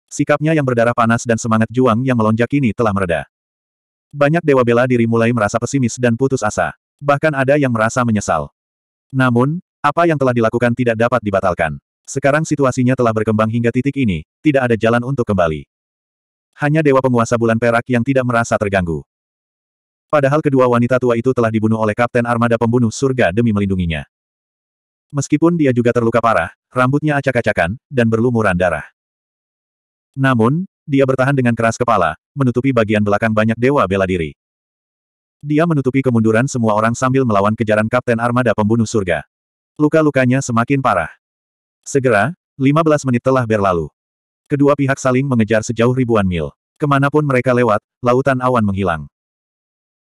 Sikapnya yang berdarah panas dan semangat juang yang melonjak ini telah mereda. Banyak dewa bela diri mulai merasa pesimis dan putus asa. Bahkan ada yang merasa menyesal. Namun, apa yang telah dilakukan tidak dapat dibatalkan. Sekarang situasinya telah berkembang hingga titik ini, tidak ada jalan untuk kembali. Hanya Dewa Penguasa Bulan Perak yang tidak merasa terganggu. Padahal kedua wanita tua itu telah dibunuh oleh Kapten Armada Pembunuh Surga demi melindunginya. Meskipun dia juga terluka parah, rambutnya acak-acakan, dan berlumuran darah. Namun, dia bertahan dengan keras kepala, menutupi bagian belakang banyak dewa bela diri. Dia menutupi kemunduran semua orang sambil melawan kejaran Kapten Armada Pembunuh Surga. Luka-lukanya semakin parah. Segera, 15 menit telah berlalu. Kedua pihak saling mengejar sejauh ribuan mil. Kemanapun mereka lewat, lautan awan menghilang.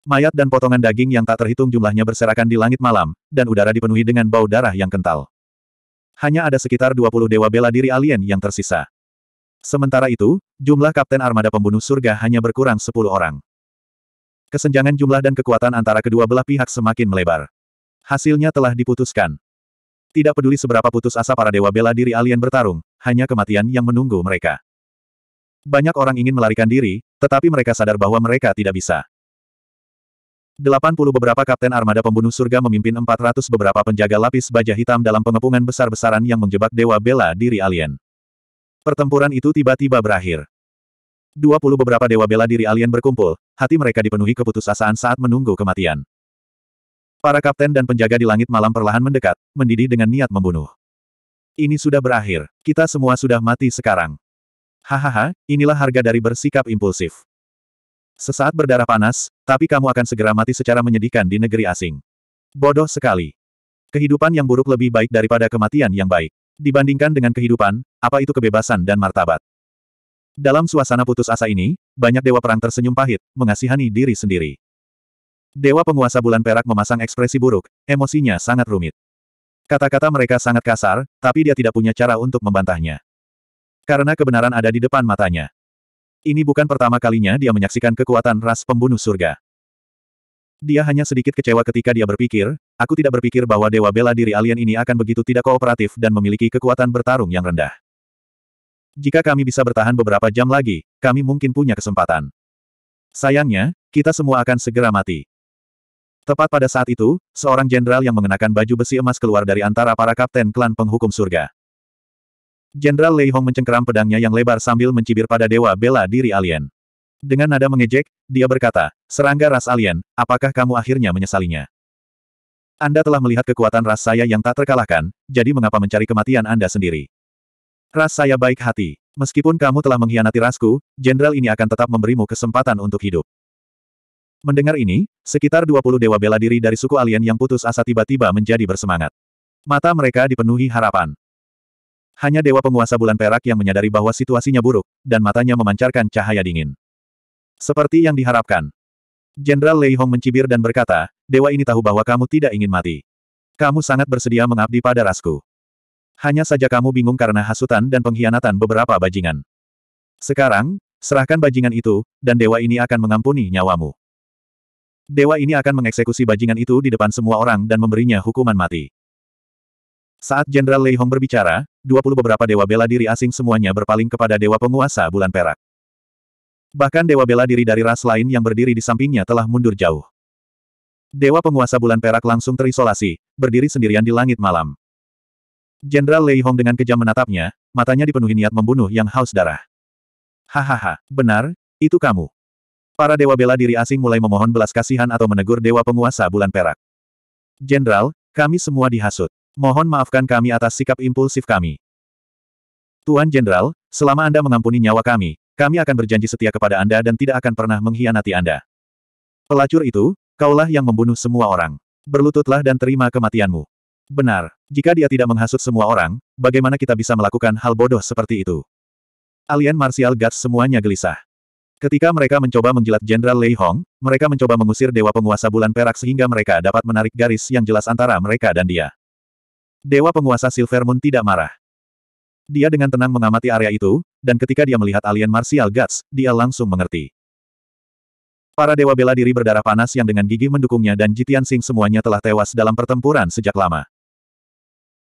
Mayat dan potongan daging yang tak terhitung jumlahnya berserakan di langit malam, dan udara dipenuhi dengan bau darah yang kental. Hanya ada sekitar 20 dewa bela diri alien yang tersisa. Sementara itu, jumlah Kapten Armada Pembunuh Surga hanya berkurang 10 orang. Kesenjangan jumlah dan kekuatan antara kedua belah pihak semakin melebar. Hasilnya telah diputuskan. Tidak peduli seberapa putus asa para dewa bela diri alien bertarung, hanya kematian yang menunggu mereka. Banyak orang ingin melarikan diri, tetapi mereka sadar bahwa mereka tidak bisa. 80 beberapa kapten armada pembunuh surga memimpin 400 beberapa penjaga lapis baja hitam dalam pengepungan besar-besaran yang menjebak dewa bela diri alien. Pertempuran itu tiba-tiba berakhir. 20 beberapa dewa bela diri alien berkumpul, hati mereka dipenuhi keputusasaan saat menunggu kematian. Para kapten dan penjaga di langit malam perlahan mendekat, mendidih dengan niat membunuh. Ini sudah berakhir, kita semua sudah mati sekarang. Hahaha, inilah harga dari bersikap impulsif. Sesaat berdarah panas, tapi kamu akan segera mati secara menyedihkan di negeri asing. Bodoh sekali. Kehidupan yang buruk lebih baik daripada kematian yang baik. Dibandingkan dengan kehidupan, apa itu kebebasan dan martabat? Dalam suasana putus asa ini, banyak dewa perang tersenyum pahit, mengasihani diri sendiri. Dewa penguasa bulan perak memasang ekspresi buruk, emosinya sangat rumit. Kata-kata mereka sangat kasar, tapi dia tidak punya cara untuk membantahnya. Karena kebenaran ada di depan matanya. Ini bukan pertama kalinya dia menyaksikan kekuatan ras pembunuh surga. Dia hanya sedikit kecewa ketika dia berpikir, aku tidak berpikir bahwa dewa bela diri alien ini akan begitu tidak kooperatif dan memiliki kekuatan bertarung yang rendah. Jika kami bisa bertahan beberapa jam lagi, kami mungkin punya kesempatan. Sayangnya, kita semua akan segera mati. Tepat pada saat itu, seorang jenderal yang mengenakan baju besi emas keluar dari antara para kapten klan penghukum surga. Jenderal Lei Hong mencengkeram pedangnya yang lebar sambil mencibir pada dewa bela diri alien. Dengan nada mengejek, dia berkata, serangga ras alien, apakah kamu akhirnya menyesalinya? Anda telah melihat kekuatan ras saya yang tak terkalahkan, jadi mengapa mencari kematian Anda sendiri? Ras saya baik hati. Meskipun kamu telah mengkhianati rasku, jenderal ini akan tetap memberimu kesempatan untuk hidup. Mendengar ini, sekitar 20 dewa bela diri dari suku alien yang putus asa tiba-tiba menjadi bersemangat. Mata mereka dipenuhi harapan. Hanya dewa penguasa bulan perak yang menyadari bahwa situasinya buruk, dan matanya memancarkan cahaya dingin. Seperti yang diharapkan. Jenderal Lei Hong mencibir dan berkata, dewa ini tahu bahwa kamu tidak ingin mati. Kamu sangat bersedia mengabdi pada rasku hanya saja kamu bingung karena hasutan dan pengkhianatan beberapa bajingan. Sekarang, serahkan bajingan itu, dan dewa ini akan mengampuni nyawamu. Dewa ini akan mengeksekusi bajingan itu di depan semua orang dan memberinya hukuman mati. Saat Jenderal Lei Hong berbicara, 20 beberapa dewa bela diri asing semuanya berpaling kepada dewa penguasa bulan perak. Bahkan dewa bela diri dari ras lain yang berdiri di sampingnya telah mundur jauh. Dewa penguasa bulan perak langsung terisolasi, berdiri sendirian di langit malam. Jenderal Lei Hong dengan kejam menatapnya, matanya dipenuhi niat membunuh yang haus darah. Hahaha, benar, itu kamu. Para dewa bela diri asing mulai memohon belas kasihan atau menegur dewa penguasa bulan perak. Jenderal, kami semua dihasut. Mohon maafkan kami atas sikap impulsif kami. Tuan Jenderal, selama Anda mengampuni nyawa kami, kami akan berjanji setia kepada Anda dan tidak akan pernah mengkhianati Anda. Pelacur itu, kaulah yang membunuh semua orang. Berlututlah dan terima kematianmu. Benar, jika dia tidak menghasut semua orang, bagaimana kita bisa melakukan hal bodoh seperti itu? Alien Martial Guts semuanya gelisah. Ketika mereka mencoba menjilat Jenderal Lei Hong, mereka mencoba mengusir Dewa Penguasa Bulan Perak sehingga mereka dapat menarik garis yang jelas antara mereka dan dia. Dewa Penguasa Silver Moon tidak marah. Dia dengan tenang mengamati area itu, dan ketika dia melihat alien Martial Guts, dia langsung mengerti. Para dewa bela diri berdarah panas yang dengan gigi mendukungnya dan Jitian Sing semuanya telah tewas dalam pertempuran sejak lama.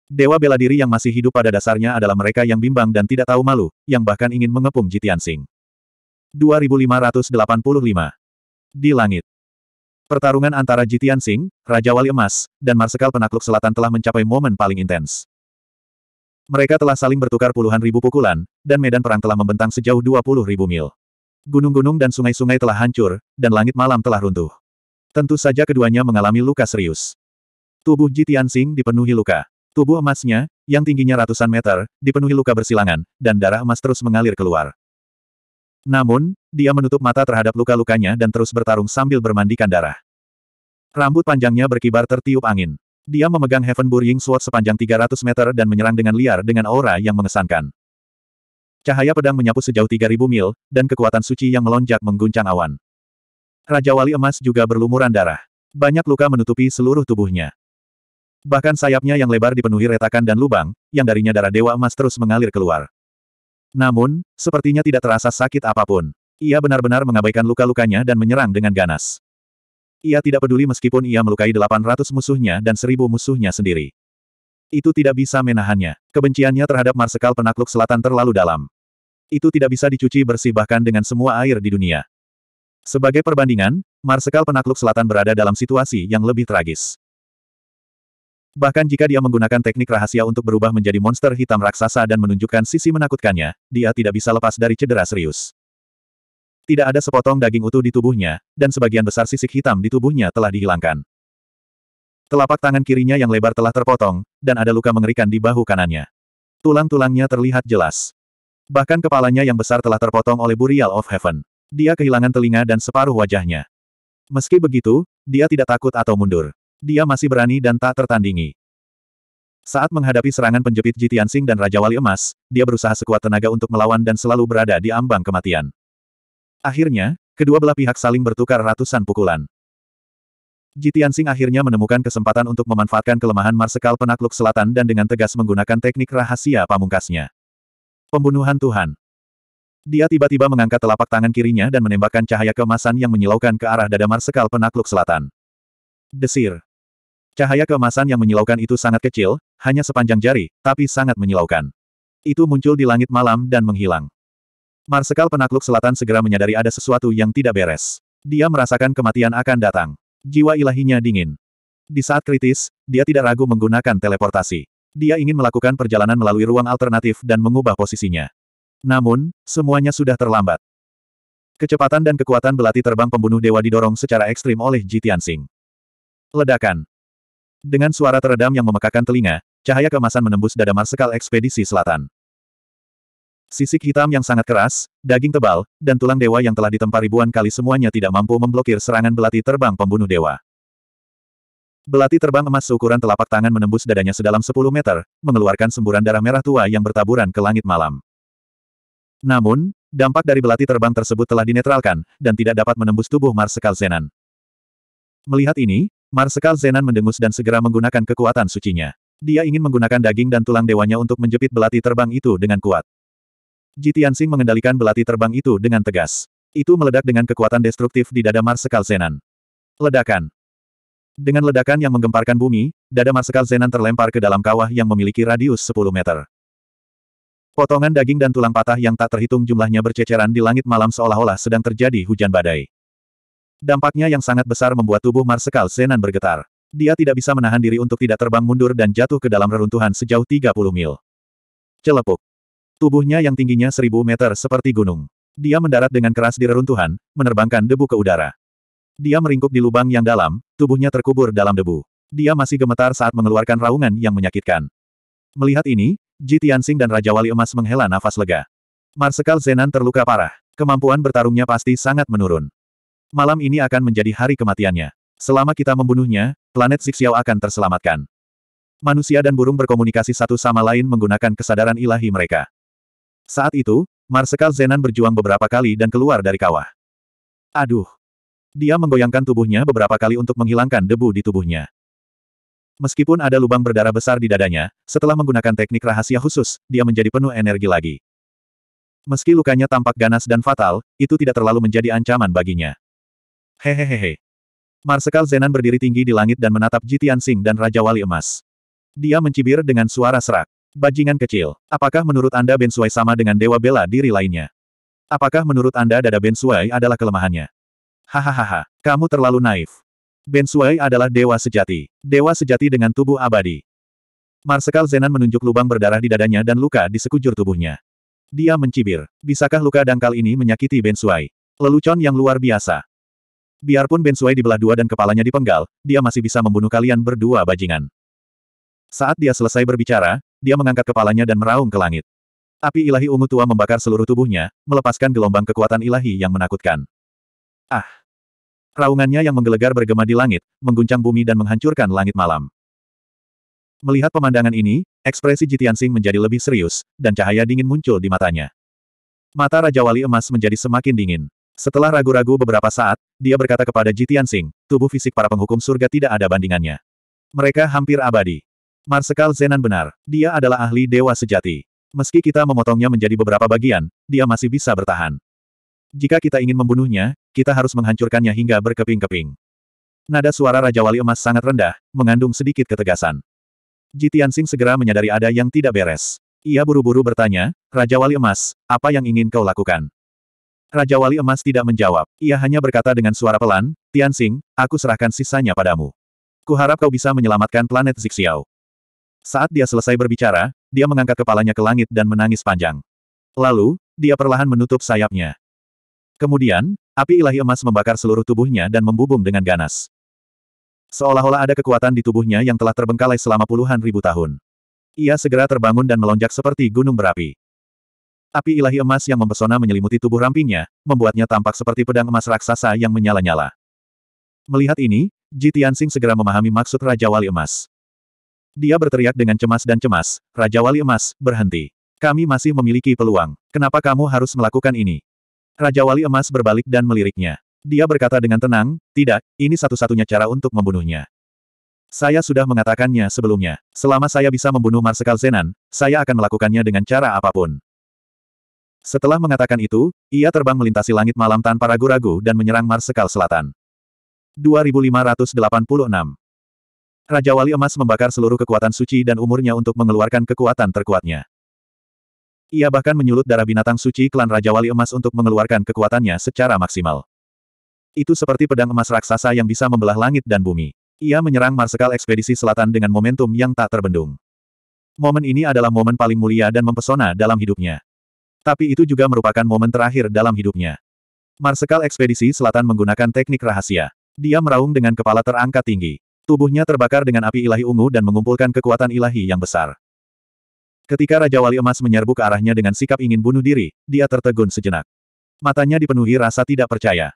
Dewa bela diri yang masih hidup pada dasarnya adalah mereka yang bimbang dan tidak tahu malu, yang bahkan ingin mengepung Jitian Sing. 2585 Di Langit Pertarungan antara Jitian Sing, Raja Wali Emas, dan Marsekal Penakluk Selatan telah mencapai momen paling intens. Mereka telah saling bertukar puluhan ribu pukulan, dan medan perang telah membentang sejauh 20 ribu mil. Gunung-gunung dan sungai-sungai telah hancur, dan langit malam telah runtuh. Tentu saja keduanya mengalami luka serius. Tubuh Jitian Sing dipenuhi luka. Tubuh emasnya, yang tingginya ratusan meter, dipenuhi luka bersilangan, dan darah emas terus mengalir keluar. Namun, dia menutup mata terhadap luka-lukanya dan terus bertarung sambil bermandikan darah. Rambut panjangnya berkibar tertiup angin. Dia memegang Heaven Burying Sword sepanjang 300 meter dan menyerang dengan liar dengan aura yang mengesankan. Cahaya pedang menyapu sejauh 3000 mil, dan kekuatan suci yang melonjak mengguncang awan. Raja Wali Emas juga berlumuran darah. Banyak luka menutupi seluruh tubuhnya. Bahkan sayapnya yang lebar dipenuhi retakan dan lubang, yang darinya darah dewa emas terus mengalir keluar. Namun, sepertinya tidak terasa sakit apapun. Ia benar-benar mengabaikan luka-lukanya dan menyerang dengan ganas. Ia tidak peduli meskipun ia melukai 800 musuhnya dan 1000 musuhnya sendiri. Itu tidak bisa menahannya. Kebenciannya terhadap Marsekal Penakluk Selatan terlalu dalam. Itu tidak bisa dicuci bersih bahkan dengan semua air di dunia. Sebagai perbandingan, Marsekal Penakluk Selatan berada dalam situasi yang lebih tragis. Bahkan jika dia menggunakan teknik rahasia untuk berubah menjadi monster hitam raksasa dan menunjukkan sisi menakutkannya, dia tidak bisa lepas dari cedera serius. Tidak ada sepotong daging utuh di tubuhnya, dan sebagian besar sisik hitam di tubuhnya telah dihilangkan. Telapak tangan kirinya yang lebar telah terpotong, dan ada luka mengerikan di bahu kanannya. Tulang-tulangnya terlihat jelas. Bahkan kepalanya yang besar telah terpotong oleh Burial of Heaven. Dia kehilangan telinga dan separuh wajahnya. Meski begitu, dia tidak takut atau mundur. Dia masih berani dan tak tertandingi. Saat menghadapi serangan penjepit Jitian Sing dan Raja Wali Emas, dia berusaha sekuat tenaga untuk melawan dan selalu berada di ambang kematian. Akhirnya, kedua belah pihak saling bertukar ratusan pukulan. Jitian Sing akhirnya menemukan kesempatan untuk memanfaatkan kelemahan Marsekal Penakluk Selatan dan dengan tegas menggunakan teknik rahasia pamungkasnya. Pembunuhan Tuhan. Dia tiba-tiba mengangkat telapak tangan kirinya dan menembakkan cahaya kemasan yang menyilaukan ke arah dada Marsekal Penakluk Selatan. Desir. Cahaya keemasan yang menyilaukan itu sangat kecil, hanya sepanjang jari, tapi sangat menyilaukan. Itu muncul di langit malam dan menghilang. Marsekal penakluk selatan segera menyadari ada sesuatu yang tidak beres. Dia merasakan kematian akan datang. Jiwa ilahinya dingin. Di saat kritis, dia tidak ragu menggunakan teleportasi. Dia ingin melakukan perjalanan melalui ruang alternatif dan mengubah posisinya. Namun, semuanya sudah terlambat. Kecepatan dan kekuatan belati terbang pembunuh dewa didorong secara ekstrim oleh Jitian Singh. Ledakan. Dengan suara teredam yang memekakan telinga, cahaya kemasan menembus dada marsekal ekspedisi selatan. Sisik hitam yang sangat keras, daging tebal, dan tulang dewa yang telah ditempa ribuan kali semuanya tidak mampu memblokir serangan belati terbang pembunuh dewa. Belati terbang emas seukuran telapak tangan menembus dadanya sedalam 10 meter, mengeluarkan semburan darah merah tua yang bertaburan ke langit malam. Namun, dampak dari belati terbang tersebut telah dinetralkan, dan tidak dapat menembus tubuh Marsekal Zenan. Melihat ini, Marsekal Zenan mendengus dan segera menggunakan kekuatan sucinya. Dia ingin menggunakan daging dan tulang dewanya untuk menjepit belati terbang itu dengan kuat. Jitiansing mengendalikan belati terbang itu dengan tegas. Itu meledak dengan kekuatan destruktif di dada Marsekal Zenan. Ledakan. Dengan ledakan yang menggemparkan bumi, dada Marsekal Zenan terlempar ke dalam kawah yang memiliki radius 10 meter. Potongan daging dan tulang patah yang tak terhitung jumlahnya berceceran di langit malam seolah-olah sedang terjadi hujan badai. Dampaknya yang sangat besar membuat tubuh Marsekal Zenan bergetar. Dia tidak bisa menahan diri untuk tidak terbang mundur dan jatuh ke dalam reruntuhan sejauh 30 mil. Celepuk. Tubuhnya yang tingginya 1000 meter seperti gunung. Dia mendarat dengan keras di reruntuhan, menerbangkan debu ke udara. Dia meringkuk di lubang yang dalam, tubuhnya terkubur dalam debu. Dia masih gemetar saat mengeluarkan raungan yang menyakitkan. Melihat ini, Ji Tianxing dan Raja Wali Emas menghela nafas lega. Marsekal Zenan terluka parah. Kemampuan bertarungnya pasti sangat menurun malam ini akan menjadi hari kematiannya. Selama kita membunuhnya, planet Zixiao akan terselamatkan. Manusia dan burung berkomunikasi satu sama lain menggunakan kesadaran ilahi mereka. Saat itu, Marsekal Zenan berjuang beberapa kali dan keluar dari kawah. Aduh! Dia menggoyangkan tubuhnya beberapa kali untuk menghilangkan debu di tubuhnya. Meskipun ada lubang berdarah besar di dadanya, setelah menggunakan teknik rahasia khusus, dia menjadi penuh energi lagi. Meski lukanya tampak ganas dan fatal, itu tidak terlalu menjadi ancaman baginya. Hehehehe. Marsekal Zenan berdiri tinggi di langit dan menatap Jitian Sing dan Raja Wali Emas. Dia mencibir dengan suara serak. Bajingan kecil, apakah menurut Anda Ben Sui sama dengan Dewa Bela diri lainnya? Apakah menurut Anda dada Ben Sui adalah kelemahannya? Hahaha, kamu terlalu naif. Ben Sui adalah dewa sejati. Dewa sejati dengan tubuh abadi. Marsekal Zenan menunjuk lubang berdarah di dadanya dan luka di sekujur tubuhnya. Dia mencibir. Bisakah luka dangkal ini menyakiti Ben Sui? Lelucon yang luar biasa. Biarpun Bensuai dibelah dua dan kepalanya dipenggal, dia masih bisa membunuh kalian berdua bajingan. Saat dia selesai berbicara, dia mengangkat kepalanya dan meraung ke langit. Api ilahi ungu tua membakar seluruh tubuhnya, melepaskan gelombang kekuatan ilahi yang menakutkan. Ah! Raungannya yang menggelegar bergema di langit, mengguncang bumi dan menghancurkan langit malam. Melihat pemandangan ini, ekspresi Jitiansing menjadi lebih serius, dan cahaya dingin muncul di matanya. Mata Raja Wali Emas menjadi semakin dingin. Setelah ragu-ragu beberapa saat, dia berkata kepada Ji Tianxing, tubuh fisik para penghukum surga tidak ada bandingannya. Mereka hampir abadi. Marsekal Zenan benar, dia adalah ahli dewa sejati. Meski kita memotongnya menjadi beberapa bagian, dia masih bisa bertahan. Jika kita ingin membunuhnya, kita harus menghancurkannya hingga berkeping-keping. Nada suara Raja Wali Emas sangat rendah, mengandung sedikit ketegasan. Ji Tianxing segera menyadari ada yang tidak beres. Ia buru-buru bertanya, Raja Wali Emas, apa yang ingin kau lakukan? Raja Wali Emas tidak menjawab. Ia hanya berkata dengan suara pelan, Tianxing, aku serahkan sisanya padamu. Kuharap kau bisa menyelamatkan planet Zixiao. Saat dia selesai berbicara, dia mengangkat kepalanya ke langit dan menangis panjang. Lalu, dia perlahan menutup sayapnya. Kemudian, api ilahi emas membakar seluruh tubuhnya dan membubung dengan ganas. Seolah-olah ada kekuatan di tubuhnya yang telah terbengkalai selama puluhan ribu tahun. Ia segera terbangun dan melonjak seperti gunung berapi. Api ilahi emas yang mempesona menyelimuti tubuh rampingnya, membuatnya tampak seperti pedang emas raksasa yang menyala-nyala. Melihat ini, Ji Tianxing segera memahami maksud Raja Wali Emas. Dia berteriak dengan cemas dan cemas, Raja Wali Emas, berhenti. Kami masih memiliki peluang. Kenapa kamu harus melakukan ini? Raja Wali Emas berbalik dan meliriknya. Dia berkata dengan tenang, tidak, ini satu-satunya cara untuk membunuhnya. Saya sudah mengatakannya sebelumnya. Selama saya bisa membunuh Marsekal Zenan, saya akan melakukannya dengan cara apapun. Setelah mengatakan itu, ia terbang melintasi langit malam tanpa ragu-ragu dan menyerang Marsekal Selatan. 2586 Raja Wali Emas membakar seluruh kekuatan suci dan umurnya untuk mengeluarkan kekuatan terkuatnya. Ia bahkan menyulut darah binatang suci klan Raja Wali Emas untuk mengeluarkan kekuatannya secara maksimal. Itu seperti pedang emas raksasa yang bisa membelah langit dan bumi. Ia menyerang Marsekal Ekspedisi Selatan dengan momentum yang tak terbendung. Momen ini adalah momen paling mulia dan mempesona dalam hidupnya tapi itu juga merupakan momen terakhir dalam hidupnya. Marsekal ekspedisi selatan menggunakan teknik rahasia. Dia meraung dengan kepala terangkat tinggi. Tubuhnya terbakar dengan api ilahi ungu dan mengumpulkan kekuatan ilahi yang besar. Ketika Raja Wali Emas menyerbu ke arahnya dengan sikap ingin bunuh diri, dia tertegun sejenak. Matanya dipenuhi rasa tidak percaya.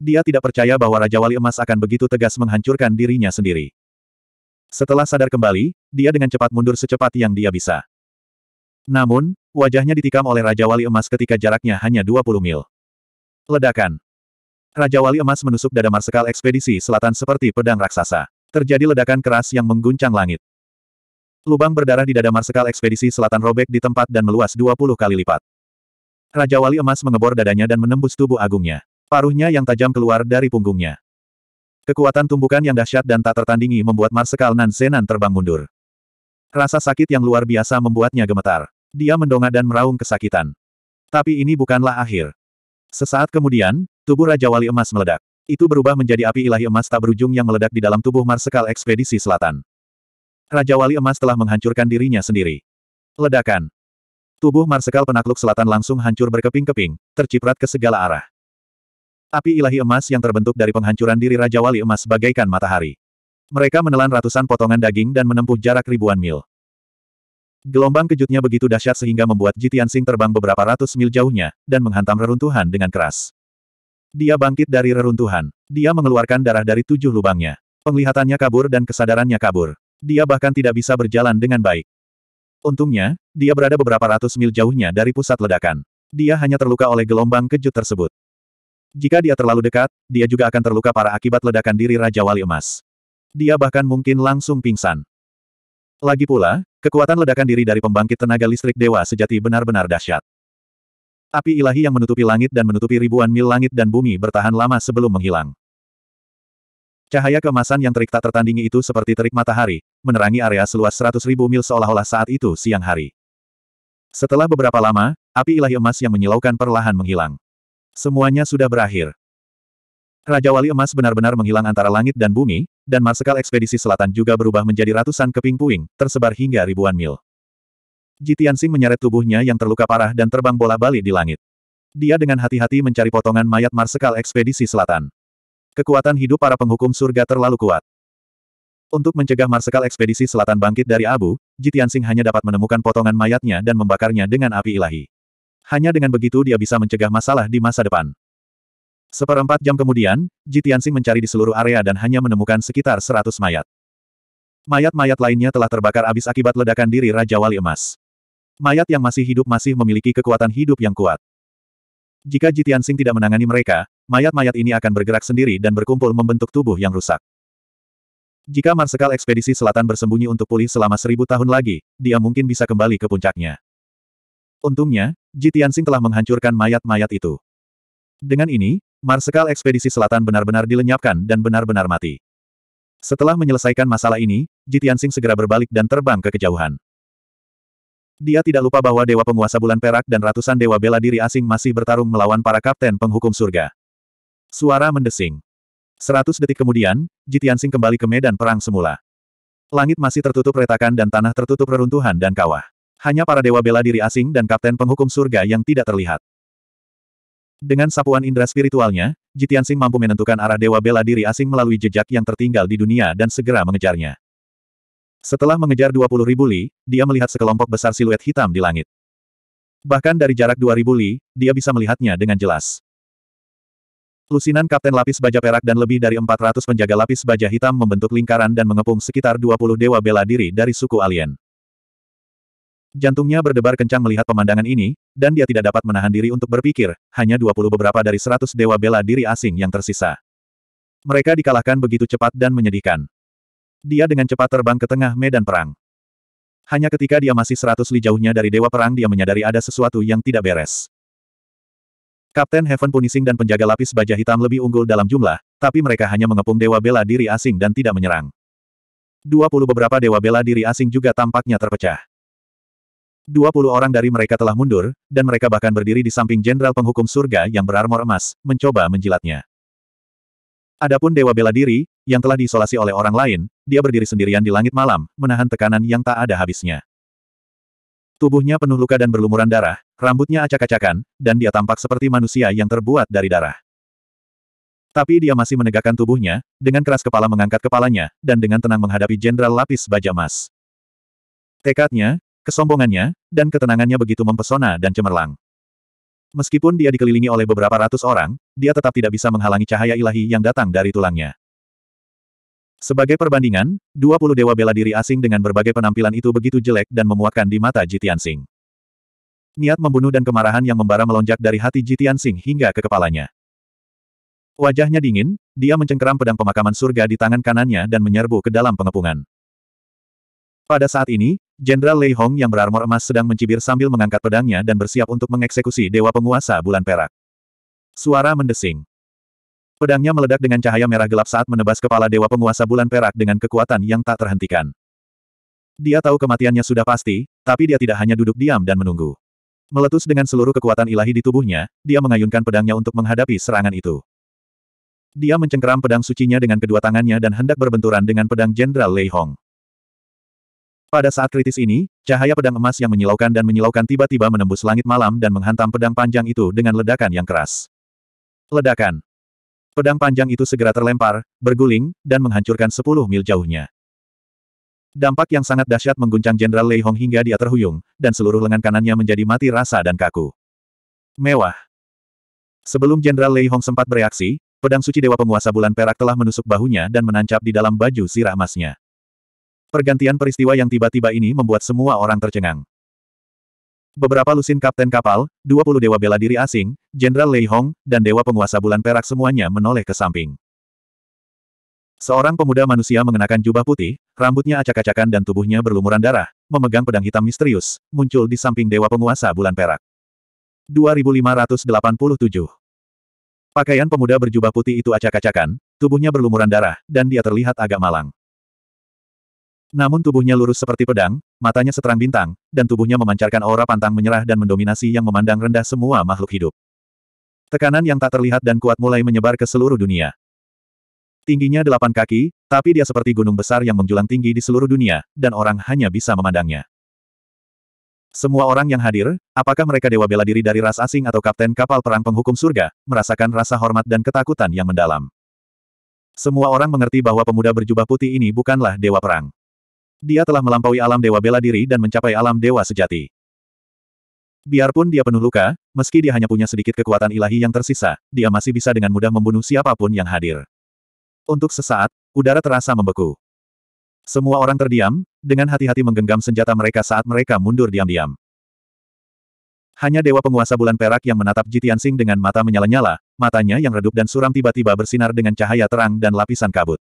Dia tidak percaya bahwa Raja Wali Emas akan begitu tegas menghancurkan dirinya sendiri. Setelah sadar kembali, dia dengan cepat mundur secepat yang dia bisa. Namun, wajahnya ditikam oleh Raja Wali Emas ketika jaraknya hanya 20 mil. Ledakan. Raja Wali Emas menusuk dada Marsekal Ekspedisi Selatan seperti pedang raksasa. Terjadi ledakan keras yang mengguncang langit. Lubang berdarah di dada Marsekal Ekspedisi Selatan robek di tempat dan meluas 20 kali lipat. Raja Wali Emas mengebor dadanya dan menembus tubuh agungnya. Paruhnya yang tajam keluar dari punggungnya. Kekuatan tumbukan yang dahsyat dan tak tertandingi membuat Marsekal Nansenan terbang mundur. Rasa sakit yang luar biasa membuatnya gemetar. Dia mendongak dan meraung kesakitan. Tapi ini bukanlah akhir. Sesaat kemudian, tubuh Raja Wali Emas meledak. Itu berubah menjadi api ilahi emas tak berujung yang meledak di dalam tubuh Marsekal Ekspedisi Selatan. Raja Wali Emas telah menghancurkan dirinya sendiri. Ledakan. Tubuh Marsekal Penakluk Selatan langsung hancur berkeping-keping, terciprat ke segala arah. Api ilahi emas yang terbentuk dari penghancuran diri Raja Wali Emas bagaikan matahari. Mereka menelan ratusan potongan daging dan menempuh jarak ribuan mil. Gelombang kejutnya begitu dahsyat sehingga membuat Jitian Sing terbang beberapa ratus mil jauhnya, dan menghantam reruntuhan dengan keras. Dia bangkit dari reruntuhan. Dia mengeluarkan darah dari tujuh lubangnya. Penglihatannya kabur dan kesadarannya kabur. Dia bahkan tidak bisa berjalan dengan baik. Untungnya, dia berada beberapa ratus mil jauhnya dari pusat ledakan. Dia hanya terluka oleh gelombang kejut tersebut. Jika dia terlalu dekat, dia juga akan terluka para akibat ledakan diri Raja Wali Emas. Dia bahkan mungkin langsung pingsan. Lagi pula, kekuatan ledakan diri dari pembangkit tenaga listrik dewa sejati benar-benar dahsyat. Api ilahi yang menutupi langit dan menutupi ribuan mil langit dan bumi bertahan lama sebelum menghilang. Cahaya kemasan yang terik tak tertandingi itu seperti terik matahari, menerangi area seluas seratus ribu mil seolah-olah saat itu siang hari. Setelah beberapa lama, api ilahi emas yang menyilaukan perlahan menghilang. Semuanya sudah berakhir. Raja Wali Emas benar-benar menghilang antara langit dan bumi, dan marsekal ekspedisi selatan juga berubah menjadi ratusan keping puing, tersebar hingga ribuan mil. Jitiansing menyeret tubuhnya yang terluka parah dan terbang bola balik di langit. Dia dengan hati-hati mencari potongan mayat marsekal ekspedisi selatan. Kekuatan hidup para penghukum surga terlalu kuat. Untuk mencegah marsekal ekspedisi selatan bangkit dari abu, Jitiansing hanya dapat menemukan potongan mayatnya dan membakarnya dengan api ilahi. Hanya dengan begitu dia bisa mencegah masalah di masa depan. Seperempat jam kemudian, Ji mencari di seluruh area dan hanya menemukan sekitar seratus mayat. Mayat-mayat lainnya telah terbakar habis akibat ledakan diri Raja Wali Emas. Mayat yang masih hidup masih memiliki kekuatan hidup yang kuat. Jika Jitiansing tidak menangani mereka, mayat-mayat ini akan bergerak sendiri dan berkumpul membentuk tubuh yang rusak. Jika Marsekal Ekspedisi Selatan bersembunyi untuk pulih selama seribu tahun lagi, dia mungkin bisa kembali ke puncaknya. Untungnya, Jitiansing telah menghancurkan mayat-mayat itu. Dengan ini, Marsekal Ekspedisi Selatan benar-benar dilenyapkan dan benar-benar mati. Setelah menyelesaikan masalah ini, Jitiansing segera berbalik dan terbang ke kejauhan. Dia tidak lupa bahwa Dewa Penguasa Bulan Perak dan ratusan Dewa Bela Diri asing masih bertarung melawan para Kapten Penghukum Surga. Suara mendesing. Seratus detik kemudian, Jitiansing kembali ke medan perang semula. Langit masih tertutup retakan dan tanah tertutup reruntuhan dan kawah. Hanya para Dewa Bela Diri asing dan Kapten Penghukum Surga yang tidak terlihat. Dengan sapuan indera spiritualnya, Jitian Jitiansing mampu menentukan arah Dewa Bela Diri asing melalui jejak yang tertinggal di dunia dan segera mengejarnya. Setelah mengejar 20 ribu li, dia melihat sekelompok besar siluet hitam di langit. Bahkan dari jarak ribu li, dia bisa melihatnya dengan jelas. Lusinan Kapten Lapis Baja Perak dan lebih dari 400 penjaga lapis baja hitam membentuk lingkaran dan mengepung sekitar 20 dewa bela diri dari suku alien. Jantungnya berdebar kencang melihat pemandangan ini, dan dia tidak dapat menahan diri untuk berpikir, hanya 20 beberapa dari 100 dewa bela diri asing yang tersisa. Mereka dikalahkan begitu cepat dan menyedihkan. Dia dengan cepat terbang ke tengah medan perang. Hanya ketika dia masih 100 li jauhnya dari dewa perang dia menyadari ada sesuatu yang tidak beres. Kapten Heaven Punising dan penjaga lapis baja hitam lebih unggul dalam jumlah, tapi mereka hanya mengepung dewa bela diri asing dan tidak menyerang. Dua puluh beberapa dewa bela diri asing juga tampaknya terpecah. Dua orang dari mereka telah mundur, dan mereka bahkan berdiri di samping jenderal penghukum surga yang berarmor emas, mencoba menjilatnya. Adapun Dewa Bela Diri, yang telah diisolasi oleh orang lain, dia berdiri sendirian di langit malam, menahan tekanan yang tak ada habisnya. Tubuhnya penuh luka dan berlumuran darah, rambutnya acak-acakan, dan dia tampak seperti manusia yang terbuat dari darah. Tapi dia masih menegakkan tubuhnya, dengan keras kepala mengangkat kepalanya, dan dengan tenang menghadapi Jenderal Lapis Baja Emas. Tekadnya, Kesombongannya, dan ketenangannya begitu mempesona dan cemerlang. Meskipun dia dikelilingi oleh beberapa ratus orang, dia tetap tidak bisa menghalangi cahaya ilahi yang datang dari tulangnya. Sebagai perbandingan, 20 dewa bela diri asing dengan berbagai penampilan itu begitu jelek dan memuakkan di mata Jitian Singh. Niat membunuh dan kemarahan yang membara melonjak dari hati Jitian Singh hingga ke kepalanya. Wajahnya dingin, dia mencengkeram pedang pemakaman surga di tangan kanannya dan menyerbu ke dalam pengepungan. Pada saat ini, Jenderal Lei Hong yang berarmor emas sedang mencibir sambil mengangkat pedangnya dan bersiap untuk mengeksekusi Dewa Penguasa Bulan Perak. Suara mendesing. Pedangnya meledak dengan cahaya merah gelap saat menebas kepala Dewa Penguasa Bulan Perak dengan kekuatan yang tak terhentikan. Dia tahu kematiannya sudah pasti, tapi dia tidak hanya duduk diam dan menunggu. Meletus dengan seluruh kekuatan ilahi di tubuhnya, dia mengayunkan pedangnya untuk menghadapi serangan itu. Dia mencengkeram pedang sucinya dengan kedua tangannya dan hendak berbenturan dengan pedang Jenderal Lei Hong. Pada saat kritis ini, cahaya pedang emas yang menyilaukan dan menyilaukan tiba-tiba menembus langit malam dan menghantam pedang panjang itu dengan ledakan yang keras. Ledakan. Pedang panjang itu segera terlempar, berguling, dan menghancurkan sepuluh mil jauhnya. Dampak yang sangat dahsyat mengguncang Jenderal Lei Hong hingga dia terhuyung, dan seluruh lengan kanannya menjadi mati rasa dan kaku. Mewah. Sebelum Jenderal Lei Hong sempat bereaksi, pedang suci Dewa Penguasa Bulan Perak telah menusuk bahunya dan menancap di dalam baju sirah emasnya. Pergantian peristiwa yang tiba-tiba ini membuat semua orang tercengang. Beberapa lusin kapten kapal, 20 dewa bela diri asing, Jenderal Lei Hong, dan dewa penguasa bulan perak semuanya menoleh ke samping. Seorang pemuda manusia mengenakan jubah putih, rambutnya acak-acakan dan tubuhnya berlumuran darah, memegang pedang hitam misterius, muncul di samping dewa penguasa bulan perak. 2587 Pakaian pemuda berjubah putih itu acak-acakan, tubuhnya berlumuran darah, dan dia terlihat agak malang. Namun tubuhnya lurus seperti pedang, matanya seterang bintang, dan tubuhnya memancarkan aura pantang menyerah dan mendominasi yang memandang rendah semua makhluk hidup. Tekanan yang tak terlihat dan kuat mulai menyebar ke seluruh dunia. Tingginya delapan kaki, tapi dia seperti gunung besar yang menjulang tinggi di seluruh dunia, dan orang hanya bisa memandangnya. Semua orang yang hadir, apakah mereka dewa bela diri dari ras asing atau kapten kapal perang penghukum surga, merasakan rasa hormat dan ketakutan yang mendalam. Semua orang mengerti bahwa pemuda berjubah putih ini bukanlah dewa perang. Dia telah melampaui alam dewa bela diri dan mencapai alam dewa sejati. Biarpun dia penuh luka, meski dia hanya punya sedikit kekuatan ilahi yang tersisa, dia masih bisa dengan mudah membunuh siapapun yang hadir. Untuk sesaat, udara terasa membeku. Semua orang terdiam, dengan hati-hati menggenggam senjata mereka saat mereka mundur diam-diam. Hanya Dewa Penguasa Bulan Perak yang menatap Jitian Sing dengan mata menyala-nyala, matanya yang redup dan suram tiba-tiba bersinar dengan cahaya terang dan lapisan kabut.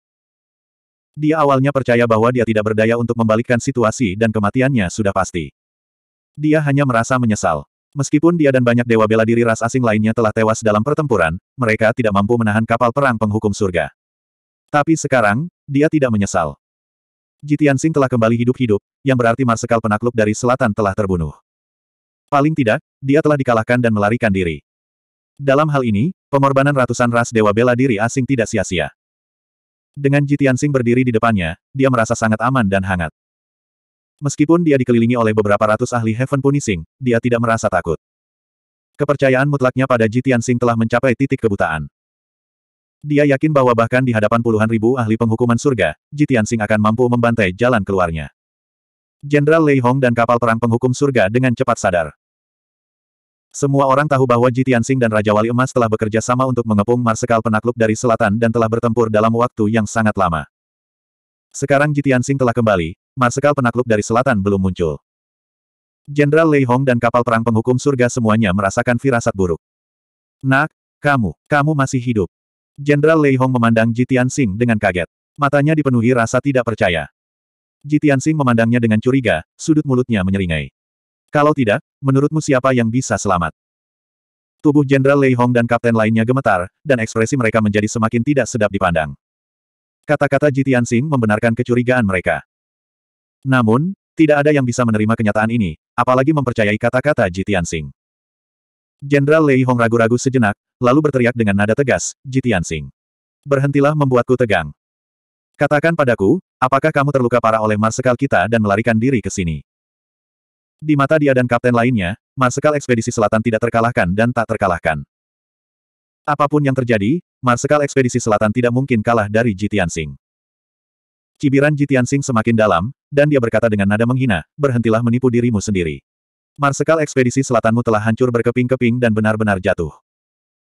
Dia awalnya percaya bahwa dia tidak berdaya untuk membalikkan situasi dan kematiannya sudah pasti. Dia hanya merasa menyesal. Meskipun dia dan banyak dewa bela diri ras asing lainnya telah tewas dalam pertempuran, mereka tidak mampu menahan kapal perang penghukum surga. Tapi sekarang, dia tidak menyesal. Jitian Sing telah kembali hidup-hidup, yang berarti marsekal penakluk dari selatan telah terbunuh. Paling tidak, dia telah dikalahkan dan melarikan diri. Dalam hal ini, pengorbanan ratusan ras dewa bela diri asing tidak sia-sia. Dengan Jitiansing berdiri di depannya, dia merasa sangat aman dan hangat. Meskipun dia dikelilingi oleh beberapa ratus ahli Heaven Punishing, dia tidak merasa takut. Kepercayaan mutlaknya pada Jitiansing telah mencapai titik kebutaan. Dia yakin bahwa bahkan di hadapan puluhan ribu ahli penghukuman surga, Jitiansing akan mampu membantai jalan keluarnya. Jenderal Lei Hong dan kapal perang penghukum surga dengan cepat sadar. Semua orang tahu bahwa Jitian Tianxing dan Raja Wali Emas telah bekerja sama untuk mengepung Marsekal penakluk dari selatan dan telah bertempur dalam waktu yang sangat lama. Sekarang Jitian Tianxing telah kembali, Marsekal penakluk dari selatan belum muncul. Jenderal Lei Hong dan kapal perang penghukum surga semuanya merasakan firasat buruk. Nak, kamu, kamu masih hidup. Jenderal Lei Hong memandang Jitian Tianxing dengan kaget. Matanya dipenuhi rasa tidak percaya. Jitian Tianxing memandangnya dengan curiga, sudut mulutnya menyeringai. Kalau tidak, menurutmu siapa yang bisa selamat? Tubuh Jenderal Lei Hong dan kapten lainnya gemetar, dan ekspresi mereka menjadi semakin tidak sedap dipandang. Kata-kata Jitian Sing membenarkan kecurigaan mereka. Namun, tidak ada yang bisa menerima kenyataan ini, apalagi mempercayai kata-kata Jitian Sing. Jenderal Lei Hong ragu-ragu sejenak, lalu berteriak dengan nada tegas, Jitian Sing. Berhentilah membuatku tegang. Katakan padaku, apakah kamu terluka parah oleh marsekal kita dan melarikan diri ke sini? Di mata dia dan kapten lainnya, Marsekal Ekspedisi Selatan tidak terkalahkan dan tak terkalahkan. Apapun yang terjadi, Marsekal Ekspedisi Selatan tidak mungkin kalah dari Jitian Sing. Cibiran Jitian Sing semakin dalam, dan dia berkata dengan nada menghina, berhentilah menipu dirimu sendiri. Marsekal Ekspedisi Selatanmu telah hancur berkeping-keping dan benar-benar jatuh.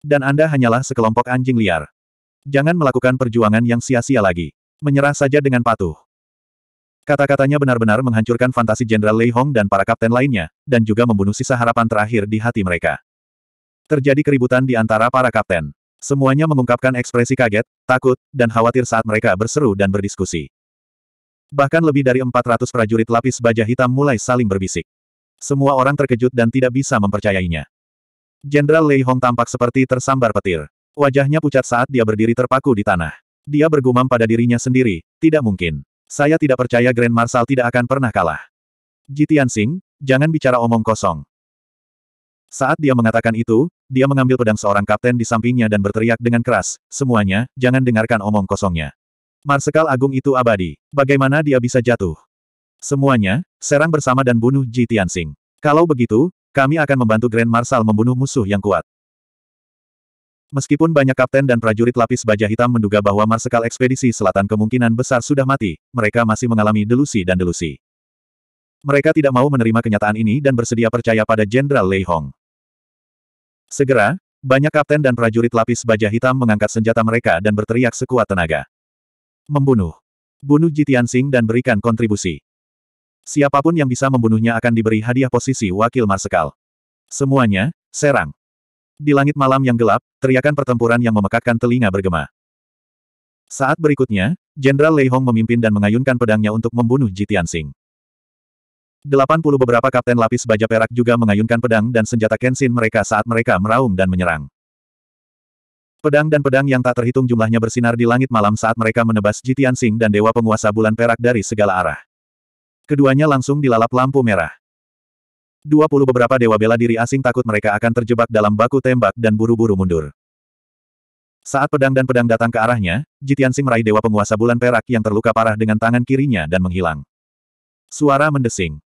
Dan Anda hanyalah sekelompok anjing liar. Jangan melakukan perjuangan yang sia-sia lagi. Menyerah saja dengan patuh. Kata-katanya benar-benar menghancurkan fantasi Jenderal Lei Hong dan para kapten lainnya, dan juga membunuh sisa harapan terakhir di hati mereka. Terjadi keributan di antara para kapten. Semuanya mengungkapkan ekspresi kaget, takut, dan khawatir saat mereka berseru dan berdiskusi. Bahkan lebih dari 400 prajurit lapis baja hitam mulai saling berbisik. Semua orang terkejut dan tidak bisa mempercayainya. Jenderal Lei Hong tampak seperti tersambar petir. Wajahnya pucat saat dia berdiri terpaku di tanah. Dia bergumam pada dirinya sendiri, tidak mungkin. Saya tidak percaya Grand Marshal tidak akan pernah kalah. Jitian Sing, jangan bicara omong kosong. Saat dia mengatakan itu, dia mengambil pedang seorang kapten di sampingnya dan berteriak dengan keras, semuanya, jangan dengarkan omong kosongnya. Marsekal Agung itu abadi. Bagaimana dia bisa jatuh? Semuanya, serang bersama dan bunuh Jitian Tianxing. Kalau begitu, kami akan membantu Grand Marshal membunuh musuh yang kuat. Meskipun banyak kapten dan prajurit lapis baja hitam menduga bahwa marsekal ekspedisi selatan kemungkinan besar sudah mati, mereka masih mengalami delusi dan delusi. Mereka tidak mau menerima kenyataan ini dan bersedia percaya pada Jenderal Lei Hong. Segera, banyak kapten dan prajurit lapis baja hitam mengangkat senjata mereka dan berteriak sekuat tenaga. Membunuh. Bunuh Jitian Sing dan berikan kontribusi. Siapapun yang bisa membunuhnya akan diberi hadiah posisi wakil marsekal. Semuanya, serang. Di langit malam yang gelap, teriakan pertempuran yang memekakkan telinga bergema. Saat berikutnya, Jenderal Lei Hong memimpin dan mengayunkan pedangnya untuk membunuh Jitian Sing. puluh beberapa kapten lapis baja perak juga mengayunkan pedang dan senjata kenshin mereka saat mereka meraung dan menyerang. Pedang dan pedang yang tak terhitung jumlahnya bersinar di langit malam saat mereka menebas Jitian Sing dan Dewa Penguasa Bulan Perak dari segala arah. Keduanya langsung dilalap lampu merah. 20 beberapa dewa bela diri asing takut mereka akan terjebak dalam baku tembak dan buru-buru mundur. Saat pedang dan pedang datang ke arahnya, Jitiansing meraih dewa penguasa bulan perak yang terluka parah dengan tangan kirinya dan menghilang. Suara mendesing.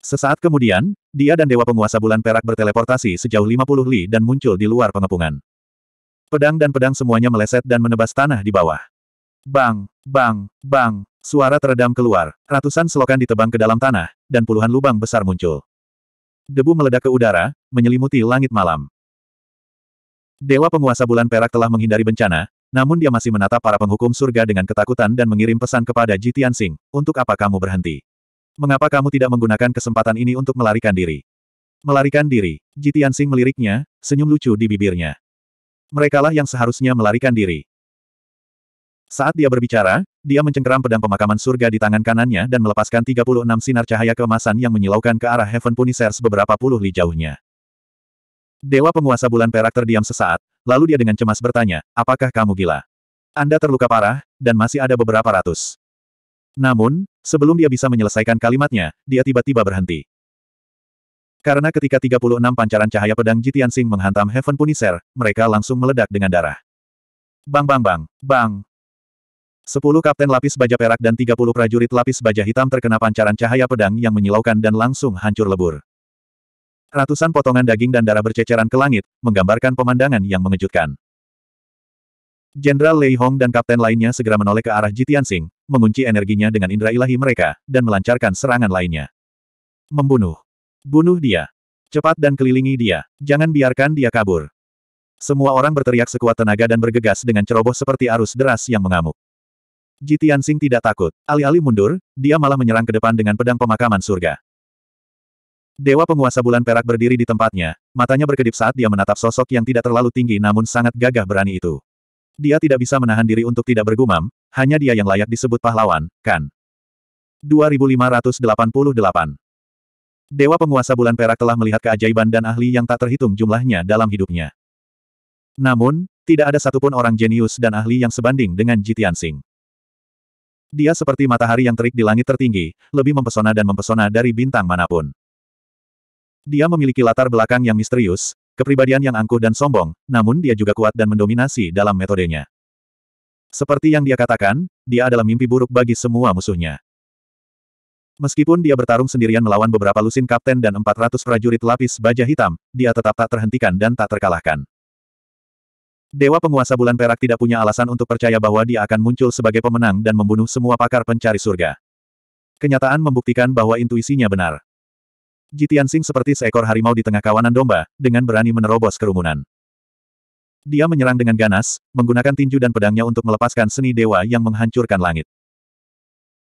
Sesaat kemudian, dia dan dewa penguasa bulan perak berteleportasi sejauh 50 li dan muncul di luar pengepungan. Pedang dan pedang semuanya meleset dan menebas tanah di bawah. Bang, bang, bang, suara teredam keluar, ratusan selokan ditebang ke dalam tanah, dan puluhan lubang besar muncul. Debu meledak ke udara, menyelimuti langit malam. Dewa penguasa bulan perak telah menghindari bencana, namun dia masih menatap para penghukum surga dengan ketakutan dan mengirim pesan kepada Jitian Tianxing, untuk apa kamu berhenti? Mengapa kamu tidak menggunakan kesempatan ini untuk melarikan diri? Melarikan diri, Jitian Tianxing meliriknya, senyum lucu di bibirnya. Merekalah yang seharusnya melarikan diri. Saat dia berbicara, dia mencengkeram pedang pemakaman surga di tangan kanannya dan melepaskan 36 sinar cahaya keemasan yang menyilaukan ke arah Heaven Punisher beberapa puluh li jauhnya. Dewa penguasa bulan perak terdiam sesaat, lalu dia dengan cemas bertanya, apakah kamu gila? Anda terluka parah, dan masih ada beberapa ratus. Namun, sebelum dia bisa menyelesaikan kalimatnya, dia tiba-tiba berhenti. Karena ketika 36 pancaran cahaya pedang Jitian Sing menghantam Heaven Punisher, mereka langsung meledak dengan darah. Bang bang bang, bang, Sepuluh kapten lapis baja perak dan tiga prajurit lapis baja hitam terkena pancaran cahaya pedang yang menyilaukan dan langsung hancur lebur. Ratusan potongan daging dan darah berceceran ke langit, menggambarkan pemandangan yang mengejutkan. Jenderal Lei Hong dan kapten lainnya segera menoleh ke arah Jitian Sing, mengunci energinya dengan indera ilahi mereka, dan melancarkan serangan lainnya. Membunuh. Bunuh dia. Cepat dan kelilingi dia. Jangan biarkan dia kabur. Semua orang berteriak sekuat tenaga dan bergegas dengan ceroboh seperti arus deras yang mengamuk. Ji Tianxing tidak takut. Alih-alih mundur, dia malah menyerang ke depan dengan pedang pemakaman surga. Dewa penguasa bulan perak berdiri di tempatnya, matanya berkedip saat dia menatap sosok yang tidak terlalu tinggi namun sangat gagah berani itu. Dia tidak bisa menahan diri untuk tidak bergumam, hanya dia yang layak disebut pahlawan, kan? 2588 Dewa penguasa bulan perak telah melihat keajaiban dan ahli yang tak terhitung jumlahnya dalam hidupnya. Namun, tidak ada satupun orang jenius dan ahli yang sebanding dengan Jitian Singh. Dia seperti matahari yang terik di langit tertinggi, lebih mempesona dan mempesona dari bintang manapun. Dia memiliki latar belakang yang misterius, kepribadian yang angkuh dan sombong, namun dia juga kuat dan mendominasi dalam metodenya. Seperti yang dia katakan, dia adalah mimpi buruk bagi semua musuhnya. Meskipun dia bertarung sendirian melawan beberapa lusin kapten dan 400 prajurit lapis baja hitam, dia tetap tak terhentikan dan tak terkalahkan. Dewa penguasa bulan perak tidak punya alasan untuk percaya bahwa dia akan muncul sebagai pemenang dan membunuh semua pakar pencari surga. Kenyataan membuktikan bahwa intuisinya benar. Jitian Sing seperti seekor harimau di tengah kawanan domba, dengan berani menerobos kerumunan. Dia menyerang dengan ganas, menggunakan tinju dan pedangnya untuk melepaskan seni dewa yang menghancurkan langit.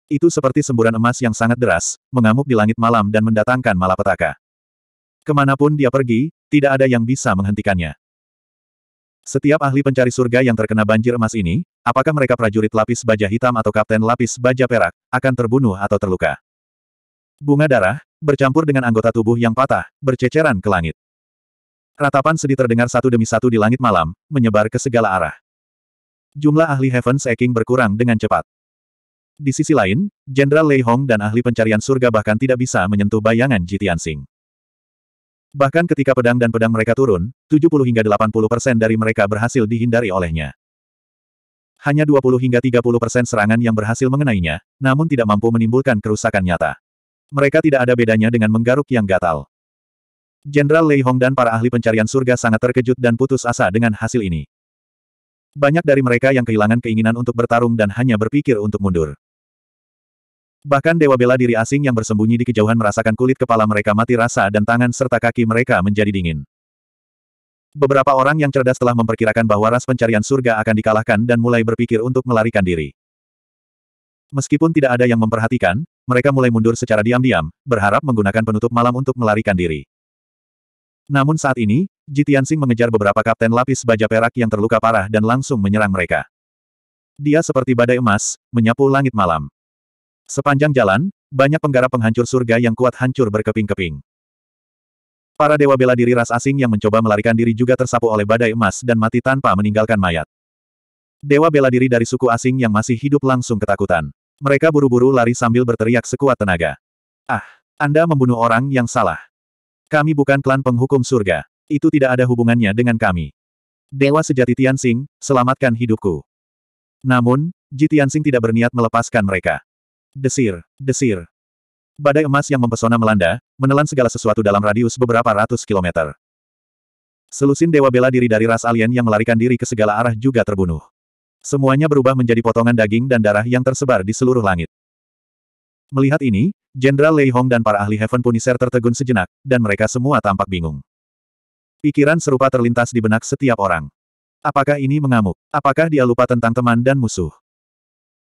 Itu seperti semburan emas yang sangat deras, mengamuk di langit malam dan mendatangkan malapetaka. Kemanapun dia pergi, tidak ada yang bisa menghentikannya. Setiap ahli pencari surga yang terkena banjir emas ini, apakah mereka prajurit lapis baja hitam atau kapten lapis baja perak, akan terbunuh atau terluka. Bunga darah, bercampur dengan anggota tubuh yang patah, berceceran ke langit. Ratapan sedih terdengar satu demi satu di langit malam, menyebar ke segala arah. Jumlah ahli Heaven's Eking berkurang dengan cepat. Di sisi lain, Jenderal Lei Hong dan ahli pencarian surga bahkan tidak bisa menyentuh bayangan Jitian Singh. Bahkan ketika pedang dan pedang mereka turun, 70 hingga 80 persen dari mereka berhasil dihindari olehnya. Hanya 20 hingga 30 persen serangan yang berhasil mengenainya, namun tidak mampu menimbulkan kerusakan nyata. Mereka tidak ada bedanya dengan menggaruk yang gatal. Jenderal Lei Hong dan para ahli pencarian surga sangat terkejut dan putus asa dengan hasil ini. Banyak dari mereka yang kehilangan keinginan untuk bertarung dan hanya berpikir untuk mundur. Bahkan dewa bela diri asing yang bersembunyi di kejauhan merasakan kulit kepala mereka mati rasa dan tangan serta kaki mereka menjadi dingin. Beberapa orang yang cerdas telah memperkirakan bahwa ras pencarian surga akan dikalahkan dan mulai berpikir untuk melarikan diri. Meskipun tidak ada yang memperhatikan, mereka mulai mundur secara diam-diam, berharap menggunakan penutup malam untuk melarikan diri. Namun saat ini, Jitiansing mengejar beberapa kapten lapis baja perak yang terluka parah dan langsung menyerang mereka. Dia seperti badai emas, menyapu langit malam. Sepanjang jalan, banyak penggarap penghancur surga yang kuat hancur berkeping-keping. Para dewa bela diri ras asing yang mencoba melarikan diri juga tersapu oleh badai emas dan mati tanpa meninggalkan mayat. Dewa bela diri dari suku asing yang masih hidup langsung ketakutan. Mereka buru-buru lari sambil berteriak sekuat tenaga. Ah, Anda membunuh orang yang salah. Kami bukan klan penghukum surga. Itu tidak ada hubungannya dengan kami. Dewa sejati Tianxing, selamatkan hidupku. Namun, Ji Tianxing tidak berniat melepaskan mereka. Desir, desir. Badai emas yang mempesona melanda, menelan segala sesuatu dalam radius beberapa ratus kilometer. Selusin dewa bela diri dari ras alien yang melarikan diri ke segala arah juga terbunuh. Semuanya berubah menjadi potongan daging dan darah yang tersebar di seluruh langit. Melihat ini, Jenderal Lei Hong dan para ahli Heaven Punisher tertegun sejenak, dan mereka semua tampak bingung. Pikiran serupa terlintas di benak setiap orang. Apakah ini mengamuk? Apakah dia lupa tentang teman dan musuh?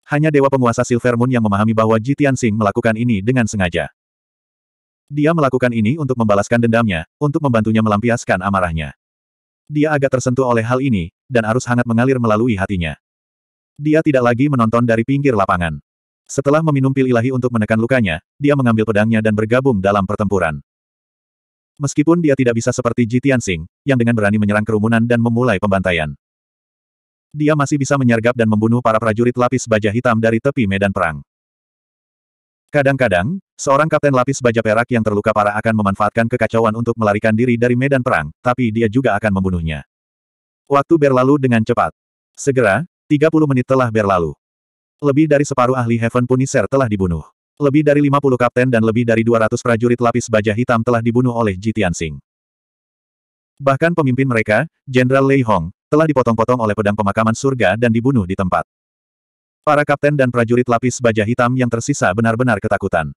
Hanya Dewa Penguasa Silver Moon yang memahami bahwa Ji Tianxing melakukan ini dengan sengaja. Dia melakukan ini untuk membalaskan dendamnya, untuk membantunya melampiaskan amarahnya. Dia agak tersentuh oleh hal ini, dan arus hangat mengalir melalui hatinya. Dia tidak lagi menonton dari pinggir lapangan. Setelah meminum pil ilahi untuk menekan lukanya, dia mengambil pedangnya dan bergabung dalam pertempuran. Meskipun dia tidak bisa seperti Ji Tianxing, yang dengan berani menyerang kerumunan dan memulai pembantaian. Dia masih bisa menyergap dan membunuh para prajurit lapis baja hitam dari tepi medan perang. Kadang-kadang, seorang kapten lapis baja perak yang terluka parah akan memanfaatkan kekacauan untuk melarikan diri dari medan perang, tapi dia juga akan membunuhnya. Waktu berlalu dengan cepat. Segera, 30 menit telah berlalu. Lebih dari separuh ahli Heaven Punisher telah dibunuh. Lebih dari 50 kapten dan lebih dari 200 prajurit lapis baja hitam telah dibunuh oleh Jitian Singh. Bahkan pemimpin mereka, Jenderal Lei Hong, telah dipotong-potong oleh pedang pemakaman surga dan dibunuh di tempat. Para kapten dan prajurit lapis baja hitam yang tersisa benar-benar ketakutan.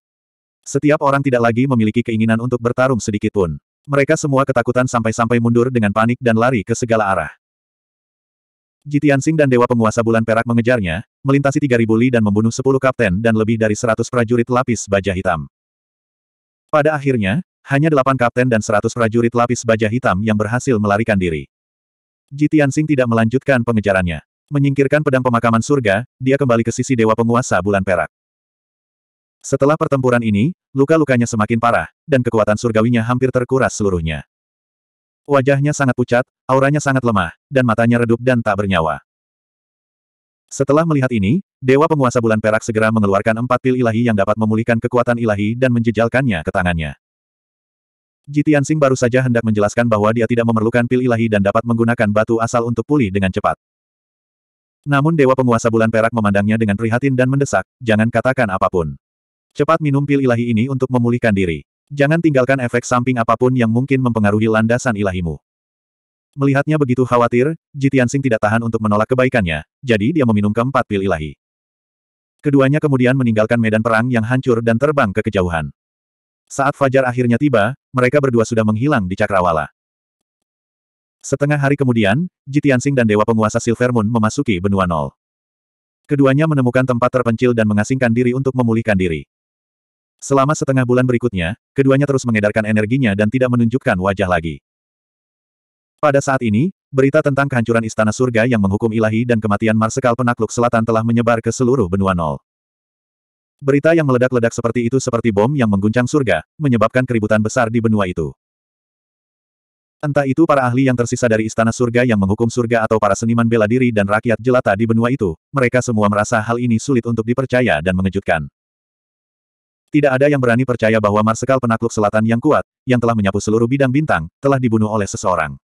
Setiap orang tidak lagi memiliki keinginan untuk bertarung sedikitpun. Mereka semua ketakutan sampai-sampai mundur dengan panik dan lari ke segala arah. Jitiansing dan Dewa Penguasa Bulan Perak mengejarnya, melintasi 3.000 li dan membunuh 10 kapten dan lebih dari 100 prajurit lapis baja hitam. Pada akhirnya, hanya delapan kapten dan seratus prajurit lapis baja hitam yang berhasil melarikan diri. Jitian Sing tidak melanjutkan pengejarannya. Menyingkirkan pedang pemakaman surga, dia kembali ke sisi Dewa Penguasa Bulan Perak. Setelah pertempuran ini, luka-lukanya semakin parah, dan kekuatan surgawinya hampir terkuras seluruhnya. Wajahnya sangat pucat, auranya sangat lemah, dan matanya redup dan tak bernyawa. Setelah melihat ini, Dewa Penguasa Bulan Perak segera mengeluarkan empat pil ilahi yang dapat memulihkan kekuatan ilahi dan menjejalkannya ke tangannya. Jitian Sing baru saja hendak menjelaskan bahwa dia tidak memerlukan pil ilahi dan dapat menggunakan batu asal untuk pulih dengan cepat. Namun Dewa Penguasa Bulan Perak memandangnya dengan prihatin dan mendesak, jangan katakan apapun. Cepat minum pil ilahi ini untuk memulihkan diri. Jangan tinggalkan efek samping apapun yang mungkin mempengaruhi landasan ilahimu. Melihatnya begitu khawatir, Jitian Sing tidak tahan untuk menolak kebaikannya, jadi dia meminum keempat pil ilahi. Keduanya kemudian meninggalkan medan perang yang hancur dan terbang ke kejauhan. Saat fajar akhirnya tiba, mereka berdua sudah menghilang di cakrawala. Setengah hari kemudian, Jitian Sing dan dewa penguasa Silver Moon memasuki benua nol. Keduanya menemukan tempat terpencil dan mengasingkan diri untuk memulihkan diri. Selama setengah bulan berikutnya, keduanya terus mengedarkan energinya dan tidak menunjukkan wajah lagi. Pada saat ini, berita tentang kehancuran istana surga yang menghukum ilahi dan kematian Marsekal penakluk selatan telah menyebar ke seluruh benua nol. Berita yang meledak-ledak seperti itu seperti bom yang mengguncang surga, menyebabkan keributan besar di benua itu. Entah itu para ahli yang tersisa dari istana surga yang menghukum surga atau para seniman bela diri dan rakyat jelata di benua itu, mereka semua merasa hal ini sulit untuk dipercaya dan mengejutkan. Tidak ada yang berani percaya bahwa Marsekal penakluk selatan yang kuat, yang telah menyapu seluruh bidang bintang, telah dibunuh oleh seseorang.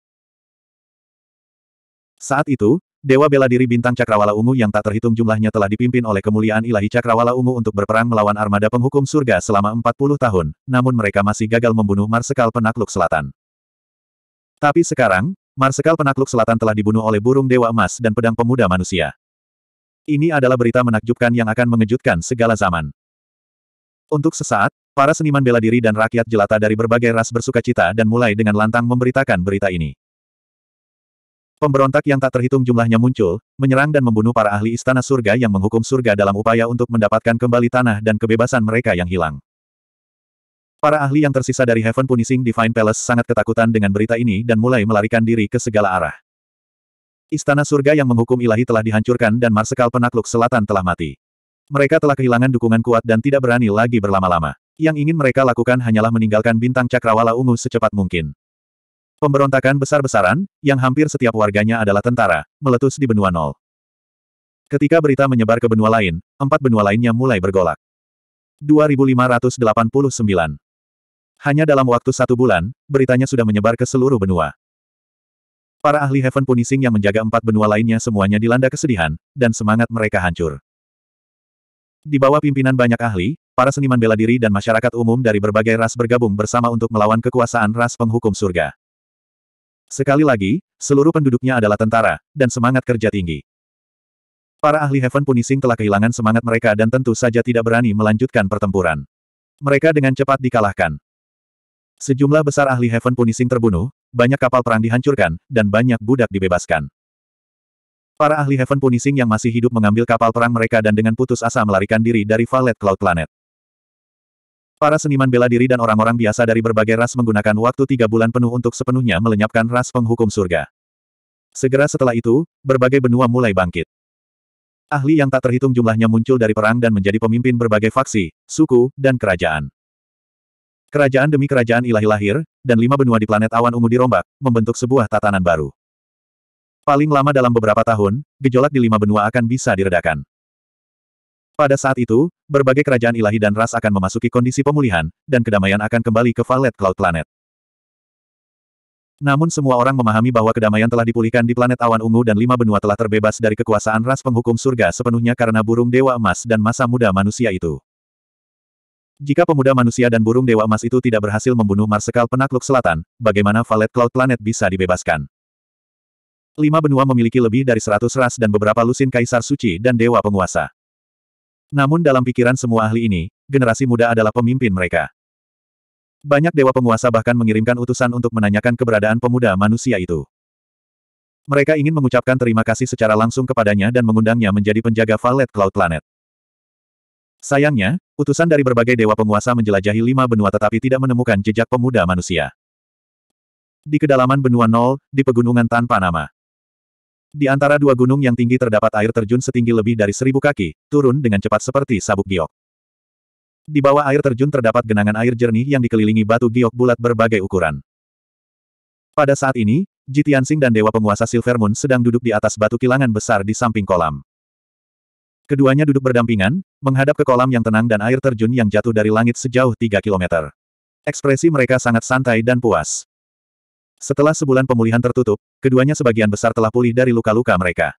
Saat itu, Dewa Bela Diri Bintang Cakrawala Ungu yang tak terhitung jumlahnya telah dipimpin oleh kemuliaan ilahi Cakrawala Ungu untuk berperang melawan armada penghukum surga selama 40 tahun, namun mereka masih gagal membunuh Marsekal Penakluk Selatan. Tapi sekarang, Marsekal Penakluk Selatan telah dibunuh oleh burung Dewa Emas dan Pedang Pemuda Manusia. Ini adalah berita menakjubkan yang akan mengejutkan segala zaman. Untuk sesaat, para seniman bela diri dan rakyat jelata dari berbagai ras bersuka cita dan mulai dengan lantang memberitakan berita ini. Pemberontak yang tak terhitung jumlahnya muncul, menyerang dan membunuh para ahli istana surga yang menghukum surga dalam upaya untuk mendapatkan kembali tanah dan kebebasan mereka yang hilang. Para ahli yang tersisa dari Heaven Punishing Divine Palace sangat ketakutan dengan berita ini dan mulai melarikan diri ke segala arah. Istana surga yang menghukum ilahi telah dihancurkan dan Marsekal penakluk selatan telah mati. Mereka telah kehilangan dukungan kuat dan tidak berani lagi berlama-lama. Yang ingin mereka lakukan hanyalah meninggalkan bintang cakrawala ungu secepat mungkin. Pemberontakan besar-besaran, yang hampir setiap warganya adalah tentara, meletus di benua nol. Ketika berita menyebar ke benua lain, empat benua lainnya mulai bergolak. 2589 Hanya dalam waktu satu bulan, beritanya sudah menyebar ke seluruh benua. Para ahli Heaven Punishing yang menjaga empat benua lainnya semuanya dilanda kesedihan, dan semangat mereka hancur. Di bawah pimpinan banyak ahli, para seniman bela diri dan masyarakat umum dari berbagai ras bergabung bersama untuk melawan kekuasaan ras penghukum surga. Sekali lagi, seluruh penduduknya adalah tentara, dan semangat kerja tinggi. Para ahli Heaven Punishing telah kehilangan semangat mereka dan tentu saja tidak berani melanjutkan pertempuran. Mereka dengan cepat dikalahkan. Sejumlah besar ahli Heaven Punishing terbunuh, banyak kapal perang dihancurkan, dan banyak budak dibebaskan. Para ahli Heaven Punishing yang masih hidup mengambil kapal perang mereka dan dengan putus asa melarikan diri dari Valet Cloud Planet. Para seniman bela diri dan orang-orang biasa dari berbagai ras menggunakan waktu tiga bulan penuh untuk sepenuhnya melenyapkan ras penghukum surga. Segera setelah itu, berbagai benua mulai bangkit. Ahli yang tak terhitung jumlahnya muncul dari perang dan menjadi pemimpin berbagai faksi, suku, dan kerajaan. Kerajaan demi kerajaan ilahi lahir, dan lima benua di planet awan ungu dirombak, membentuk sebuah tatanan baru. Paling lama dalam beberapa tahun, gejolak di lima benua akan bisa diredakan. Pada saat itu, berbagai kerajaan ilahi dan ras akan memasuki kondisi pemulihan, dan kedamaian akan kembali ke Valet Cloud Planet. Namun semua orang memahami bahwa kedamaian telah dipulihkan di planet awan ungu dan lima benua telah terbebas dari kekuasaan ras penghukum surga sepenuhnya karena burung dewa emas dan masa muda manusia itu. Jika pemuda manusia dan burung dewa emas itu tidak berhasil membunuh Marsekal penakluk selatan, bagaimana Valet Cloud Planet bisa dibebaskan? Lima benua memiliki lebih dari seratus ras dan beberapa lusin kaisar suci dan dewa penguasa. Namun dalam pikiran semua ahli ini, generasi muda adalah pemimpin mereka. Banyak dewa penguasa bahkan mengirimkan utusan untuk menanyakan keberadaan pemuda manusia itu. Mereka ingin mengucapkan terima kasih secara langsung kepadanya dan mengundangnya menjadi penjaga valet Cloud Planet. Sayangnya, utusan dari berbagai dewa penguasa menjelajahi lima benua tetapi tidak menemukan jejak pemuda manusia. Di kedalaman benua nol, di pegunungan tanpa nama. Di antara dua gunung yang tinggi terdapat air terjun setinggi lebih dari seribu kaki, turun dengan cepat seperti sabuk giok. Di bawah air terjun terdapat genangan air jernih yang dikelilingi batu giok bulat berbagai ukuran. Pada saat ini, Jitiansing dan Dewa Penguasa Silver Moon sedang duduk di atas batu kilangan besar di samping kolam. Keduanya duduk berdampingan, menghadap ke kolam yang tenang dan air terjun yang jatuh dari langit sejauh 3 kilometer. Ekspresi mereka sangat santai dan puas. Setelah sebulan pemulihan tertutup, keduanya sebagian besar telah pulih dari luka-luka mereka.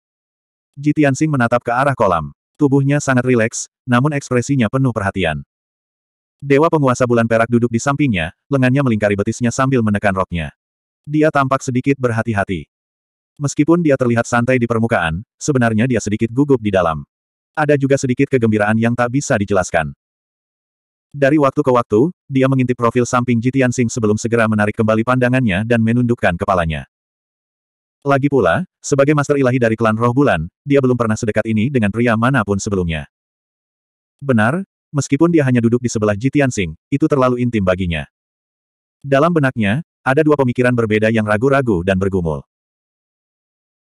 Jitiansing menatap ke arah kolam. Tubuhnya sangat rileks, namun ekspresinya penuh perhatian. Dewa penguasa bulan perak duduk di sampingnya, lengannya melingkari betisnya sambil menekan roknya. Dia tampak sedikit berhati-hati. Meskipun dia terlihat santai di permukaan, sebenarnya dia sedikit gugup di dalam. Ada juga sedikit kegembiraan yang tak bisa dijelaskan. Dari waktu ke waktu, dia mengintip profil samping Jitian Sing sebelum segera menarik kembali pandangannya dan menundukkan kepalanya. Lagi pula, sebagai master ilahi dari klan roh bulan, dia belum pernah sedekat ini dengan pria manapun sebelumnya. Benar, meskipun dia hanya duduk di sebelah Jitian Sing, itu terlalu intim baginya. Dalam benaknya, ada dua pemikiran berbeda yang ragu-ragu dan bergumul.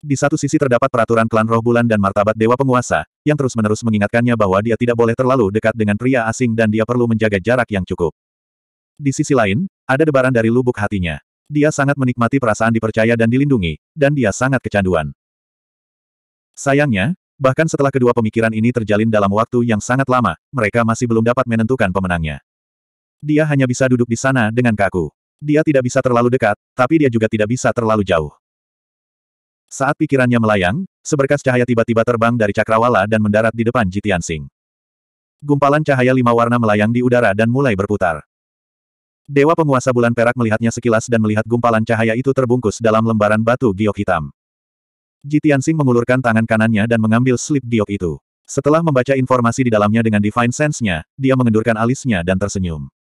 Di satu sisi terdapat peraturan klan roh bulan dan martabat dewa penguasa, yang terus-menerus mengingatkannya bahwa dia tidak boleh terlalu dekat dengan pria asing dan dia perlu menjaga jarak yang cukup. Di sisi lain, ada debaran dari lubuk hatinya. Dia sangat menikmati perasaan dipercaya dan dilindungi, dan dia sangat kecanduan. Sayangnya, bahkan setelah kedua pemikiran ini terjalin dalam waktu yang sangat lama, mereka masih belum dapat menentukan pemenangnya. Dia hanya bisa duduk di sana dengan kaku. Dia tidak bisa terlalu dekat, tapi dia juga tidak bisa terlalu jauh. Saat pikirannya melayang, seberkas cahaya tiba-tiba terbang dari cakrawala dan mendarat di depan Jitian Sing. Gumpalan cahaya lima warna melayang di udara dan mulai berputar. Dewa penguasa bulan perak melihatnya sekilas dan melihat gumpalan cahaya itu terbungkus dalam lembaran batu giok hitam. Jitian Sing mengulurkan tangan kanannya dan mengambil slip giok itu. Setelah membaca informasi di dalamnya dengan divine sense-nya, dia mengendurkan alisnya dan tersenyum.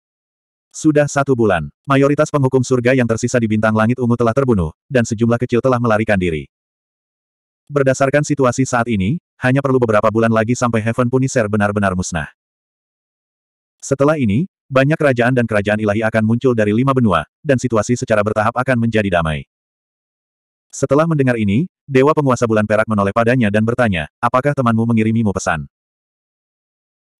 Sudah satu bulan, mayoritas penghukum surga yang tersisa di bintang langit ungu telah terbunuh, dan sejumlah kecil telah melarikan diri. Berdasarkan situasi saat ini, hanya perlu beberapa bulan lagi sampai Heaven Punisher benar-benar musnah. Setelah ini, banyak kerajaan dan kerajaan ilahi akan muncul dari lima benua, dan situasi secara bertahap akan menjadi damai. Setelah mendengar ini, Dewa Penguasa Bulan Perak menoleh padanya dan bertanya, apakah temanmu mengirimimu pesan?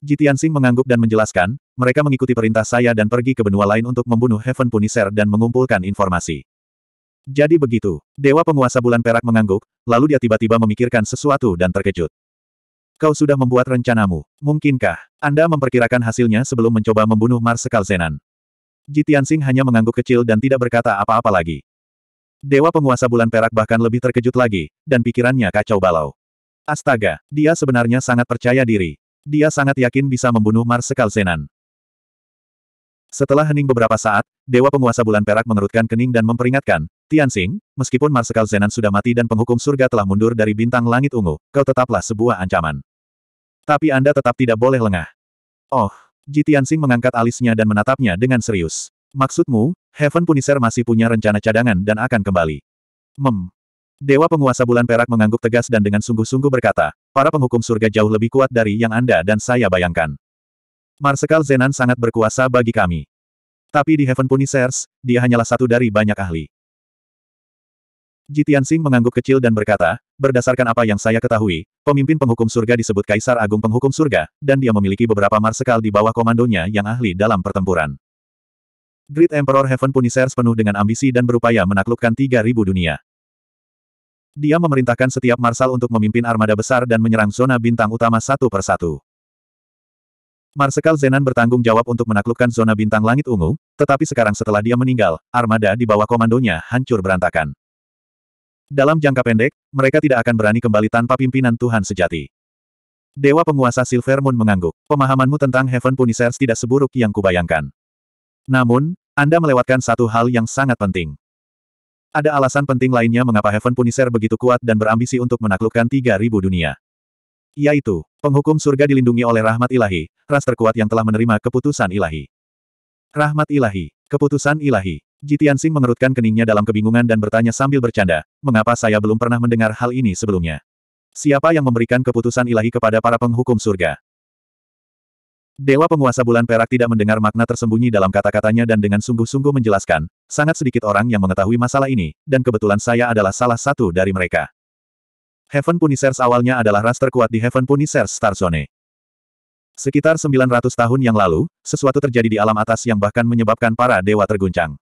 Jitian Sing mengangguk dan menjelaskan, mereka mengikuti perintah saya dan pergi ke benua lain untuk membunuh Heaven Punisher dan mengumpulkan informasi. Jadi begitu, Dewa Penguasa Bulan Perak mengangguk, lalu dia tiba-tiba memikirkan sesuatu dan terkejut. Kau sudah membuat rencanamu, mungkinkah? Anda memperkirakan hasilnya sebelum mencoba membunuh Marsekal Zenan. Jitiansing hanya mengangguk kecil dan tidak berkata apa-apa lagi. Dewa Penguasa Bulan Perak bahkan lebih terkejut lagi, dan pikirannya kacau balau. Astaga, dia sebenarnya sangat percaya diri. Dia sangat yakin bisa membunuh Marsekal Zenan. Setelah hening beberapa saat, Dewa Penguasa Bulan Perak mengerutkan kening dan memperingatkan, Tianxing, meskipun Marsikal Zenan sudah mati dan penghukum surga telah mundur dari bintang langit ungu, kau tetaplah sebuah ancaman. Tapi Anda tetap tidak boleh lengah. Oh, Ji Tianxing mengangkat alisnya dan menatapnya dengan serius. Maksudmu, Heaven Punisher masih punya rencana cadangan dan akan kembali. Mem. Dewa Penguasa Bulan Perak mengangguk tegas dan dengan sungguh-sungguh berkata, para penghukum surga jauh lebih kuat dari yang Anda dan saya bayangkan. Marsekal Zenan sangat berkuasa bagi kami. Tapi di Heaven Punishers, dia hanyalah satu dari banyak ahli. Jitian Singh mengangguk kecil dan berkata, berdasarkan apa yang saya ketahui, pemimpin penghukum surga disebut Kaisar Agung Penghukum Surga, dan dia memiliki beberapa marsekal di bawah komandonya yang ahli dalam pertempuran. Great Emperor Heaven Punishers penuh dengan ambisi dan berupaya menaklukkan 3.000 dunia. Dia memerintahkan setiap marsal untuk memimpin armada besar dan menyerang zona bintang utama satu persatu. Marsekal Zenan bertanggung jawab untuk menaklukkan zona bintang langit ungu, tetapi sekarang setelah dia meninggal, armada di bawah komandonya hancur berantakan. Dalam jangka pendek, mereka tidak akan berani kembali tanpa pimpinan Tuhan sejati. Dewa penguasa Silver Moon mengangguk. Pemahamanmu tentang Heaven Punisher tidak seburuk yang kubayangkan. Namun, Anda melewatkan satu hal yang sangat penting. Ada alasan penting lainnya mengapa Heaven Punisher begitu kuat dan berambisi untuk menaklukkan 3.000 dunia. Yaitu, Penghukum surga dilindungi oleh rahmat ilahi, ras terkuat yang telah menerima keputusan ilahi. Rahmat ilahi, keputusan ilahi. Jitian Sing mengerutkan keningnya dalam kebingungan dan bertanya sambil bercanda, mengapa saya belum pernah mendengar hal ini sebelumnya? Siapa yang memberikan keputusan ilahi kepada para penghukum surga? Dewa penguasa bulan perak tidak mendengar makna tersembunyi dalam kata-katanya dan dengan sungguh-sungguh menjelaskan, sangat sedikit orang yang mengetahui masalah ini, dan kebetulan saya adalah salah satu dari mereka. Heaven Punishers awalnya adalah ras terkuat di Heaven Punishers Starzone. Zone. Sekitar 900 tahun yang lalu, sesuatu terjadi di alam atas yang bahkan menyebabkan para dewa terguncang.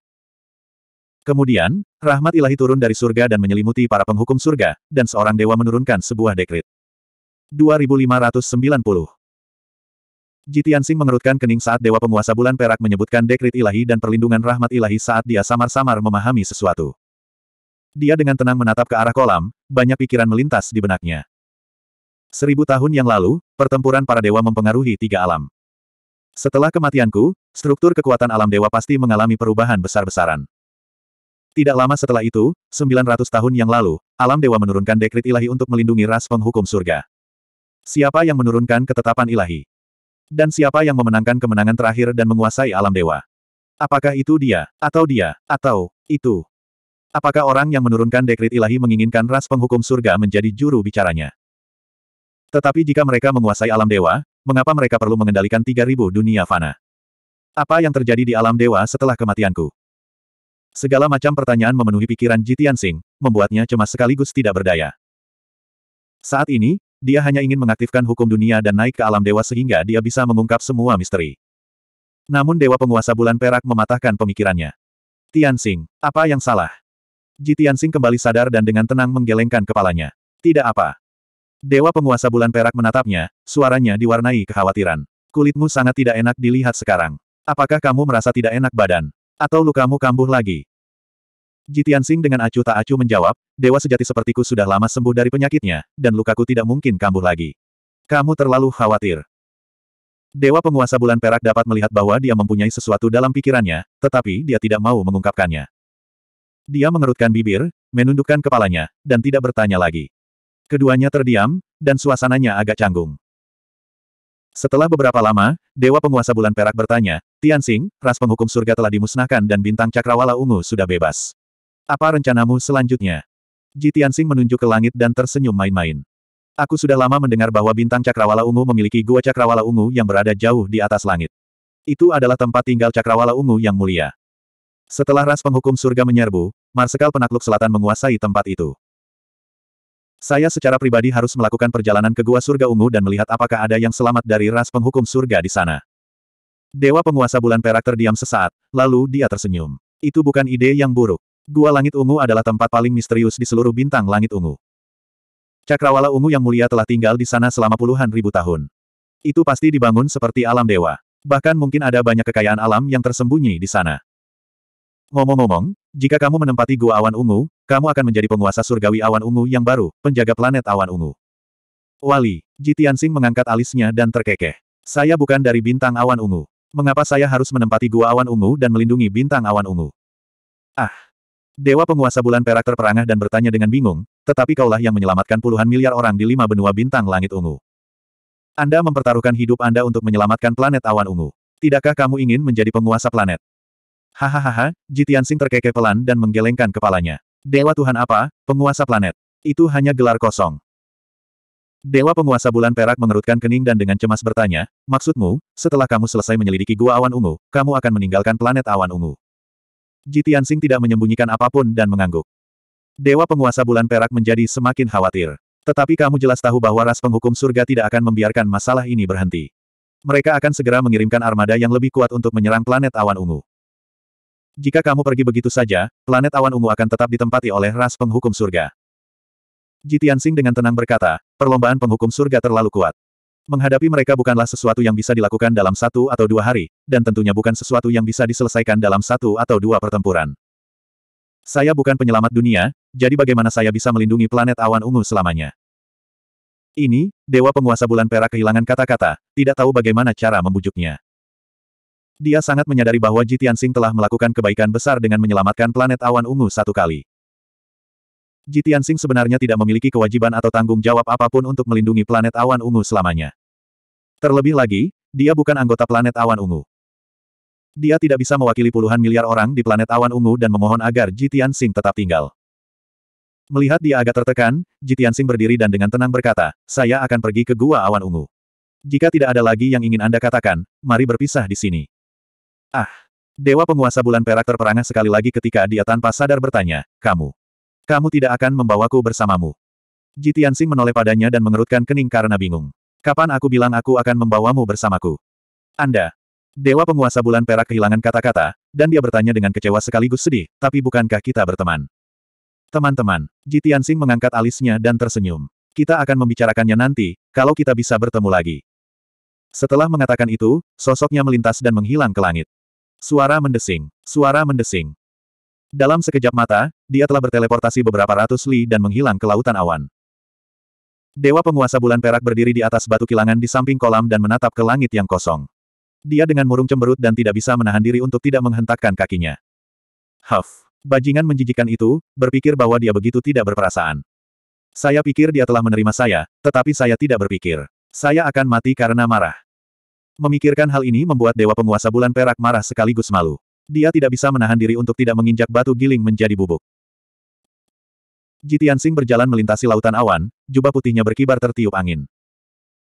Kemudian, rahmat ilahi turun dari surga dan menyelimuti para penghukum surga, dan seorang dewa menurunkan sebuah dekrit. 2590 Jitian mengerutkan kening saat Dewa Penguasa Bulan Perak menyebutkan dekrit ilahi dan perlindungan rahmat ilahi saat dia samar-samar memahami sesuatu. Dia dengan tenang menatap ke arah kolam, banyak pikiran melintas di benaknya. Seribu tahun yang lalu, pertempuran para dewa mempengaruhi tiga alam. Setelah kematianku, struktur kekuatan alam dewa pasti mengalami perubahan besar-besaran. Tidak lama setelah itu, 900 tahun yang lalu, alam dewa menurunkan dekrit ilahi untuk melindungi ras penghukum surga. Siapa yang menurunkan ketetapan ilahi? Dan siapa yang memenangkan kemenangan terakhir dan menguasai alam dewa? Apakah itu dia, atau dia, atau itu? Apakah orang yang menurunkan dekrit ilahi menginginkan ras penghukum surga menjadi juru bicaranya? Tetapi jika mereka menguasai alam dewa, mengapa mereka perlu mengendalikan 3000 dunia fana? Apa yang terjadi di alam dewa setelah kematianku? Segala macam pertanyaan memenuhi pikiran Jitian Sing, membuatnya cemas sekaligus tidak berdaya. Saat ini, dia hanya ingin mengaktifkan hukum dunia dan naik ke alam dewa sehingga dia bisa mengungkap semua misteri. Namun Dewa Penguasa Bulan Perak mematahkan pemikirannya. Tian Sing, apa yang salah? Ji Tianxing kembali sadar dan dengan tenang menggelengkan kepalanya. Tidak apa. Dewa penguasa bulan perak menatapnya, suaranya diwarnai kekhawatiran. Kulitmu sangat tidak enak dilihat sekarang. Apakah kamu merasa tidak enak badan? Atau lukamu kambuh lagi? Ji Tianxing dengan acuh tak acuh menjawab, Dewa sejati sepertiku sudah lama sembuh dari penyakitnya, dan lukaku tidak mungkin kambuh lagi. Kamu terlalu khawatir. Dewa penguasa bulan perak dapat melihat bahwa dia mempunyai sesuatu dalam pikirannya, tetapi dia tidak mau mengungkapkannya. Dia mengerutkan bibir, menundukkan kepalanya, dan tidak bertanya lagi. Keduanya terdiam, dan suasananya agak canggung. Setelah beberapa lama, Dewa Penguasa Bulan Perak bertanya, Tianxing, ras penghukum surga telah dimusnahkan dan bintang cakrawala ungu sudah bebas. Apa rencanamu selanjutnya? Ji Tianxing menunjuk ke langit dan tersenyum main-main. Aku sudah lama mendengar bahwa bintang cakrawala ungu memiliki gua cakrawala ungu yang berada jauh di atas langit. Itu adalah tempat tinggal cakrawala ungu yang mulia. Setelah ras penghukum surga menyerbu, Marsekal Penakluk Selatan menguasai tempat itu. Saya secara pribadi harus melakukan perjalanan ke Gua Surga Ungu dan melihat apakah ada yang selamat dari ras penghukum surga di sana. Dewa penguasa bulan perak terdiam sesaat, lalu dia tersenyum. Itu bukan ide yang buruk. Gua Langit Ungu adalah tempat paling misterius di seluruh bintang Langit Ungu. Cakrawala Ungu yang mulia telah tinggal di sana selama puluhan ribu tahun. Itu pasti dibangun seperti alam dewa. Bahkan mungkin ada banyak kekayaan alam yang tersembunyi di sana. Ngomong-ngomong, jika kamu menempati gua awan ungu, kamu akan menjadi penguasa surgawi awan ungu yang baru, penjaga planet awan ungu. Wali, Jitian Sing mengangkat alisnya dan terkekeh. Saya bukan dari bintang awan ungu. Mengapa saya harus menempati gua awan ungu dan melindungi bintang awan ungu? Ah! Dewa penguasa bulan perak terperangah dan bertanya dengan bingung, tetapi kaulah yang menyelamatkan puluhan miliar orang di lima benua bintang langit ungu. Anda mempertaruhkan hidup Anda untuk menyelamatkan planet awan ungu. Tidakkah kamu ingin menjadi penguasa planet? Hahaha, Jitiansing terkekeh pelan dan menggelengkan kepalanya. Dewa Tuhan apa, penguasa planet? Itu hanya gelar kosong. Dewa penguasa bulan perak mengerutkan kening dan dengan cemas bertanya, maksudmu, setelah kamu selesai menyelidiki gua awan ungu, kamu akan meninggalkan planet awan ungu. Jitiansing tidak menyembunyikan apapun dan mengangguk. Dewa penguasa bulan perak menjadi semakin khawatir. Tetapi kamu jelas tahu bahwa ras penghukum surga tidak akan membiarkan masalah ini berhenti. Mereka akan segera mengirimkan armada yang lebih kuat untuk menyerang planet awan ungu. Jika kamu pergi begitu saja, planet awan ungu akan tetap ditempati oleh ras penghukum surga. Tianxing dengan tenang berkata, perlombaan penghukum surga terlalu kuat. Menghadapi mereka bukanlah sesuatu yang bisa dilakukan dalam satu atau dua hari, dan tentunya bukan sesuatu yang bisa diselesaikan dalam satu atau dua pertempuran. Saya bukan penyelamat dunia, jadi bagaimana saya bisa melindungi planet awan ungu selamanya? Ini, Dewa Penguasa Bulan Perak kehilangan kata-kata, tidak tahu bagaimana cara membujuknya. Dia sangat menyadari bahwa Ji Tianxing telah melakukan kebaikan besar dengan menyelamatkan planet awan ungu satu kali. Ji Tianxing sebenarnya tidak memiliki kewajiban atau tanggung jawab apapun untuk melindungi planet awan ungu selamanya. Terlebih lagi, dia bukan anggota planet awan ungu. Dia tidak bisa mewakili puluhan miliar orang di planet awan ungu dan memohon agar Ji Tianxing tetap tinggal. Melihat dia agak tertekan, Ji Tianxing berdiri dan dengan tenang berkata, saya akan pergi ke Gua Awan Ungu. Jika tidak ada lagi yang ingin Anda katakan, mari berpisah di sini. Ah! Dewa penguasa bulan perak terperangah sekali lagi ketika dia tanpa sadar bertanya, kamu. Kamu tidak akan membawaku bersamamu. Jitiansing menoleh padanya dan mengerutkan kening karena bingung. Kapan aku bilang aku akan membawamu bersamaku? Anda. Dewa penguasa bulan perak kehilangan kata-kata, dan dia bertanya dengan kecewa sekaligus sedih, tapi bukankah kita berteman? Teman-teman, Jitiansing mengangkat alisnya dan tersenyum. Kita akan membicarakannya nanti, kalau kita bisa bertemu lagi. Setelah mengatakan itu, sosoknya melintas dan menghilang ke langit. Suara mendesing. Suara mendesing. Dalam sekejap mata, dia telah berteleportasi beberapa ratus li dan menghilang ke lautan awan. Dewa penguasa bulan perak berdiri di atas batu kilangan di samping kolam dan menatap ke langit yang kosong. Dia dengan murung cemberut dan tidak bisa menahan diri untuk tidak menghentakkan kakinya. Huff. Bajingan menjijikan itu, berpikir bahwa dia begitu tidak berperasaan. Saya pikir dia telah menerima saya, tetapi saya tidak berpikir. Saya akan mati karena marah. Memikirkan hal ini membuat Dewa Penguasa Bulan Perak marah sekaligus malu. Dia tidak bisa menahan diri untuk tidak menginjak batu giling menjadi bubuk. Jitiansing berjalan melintasi lautan awan, jubah putihnya berkibar tertiup angin.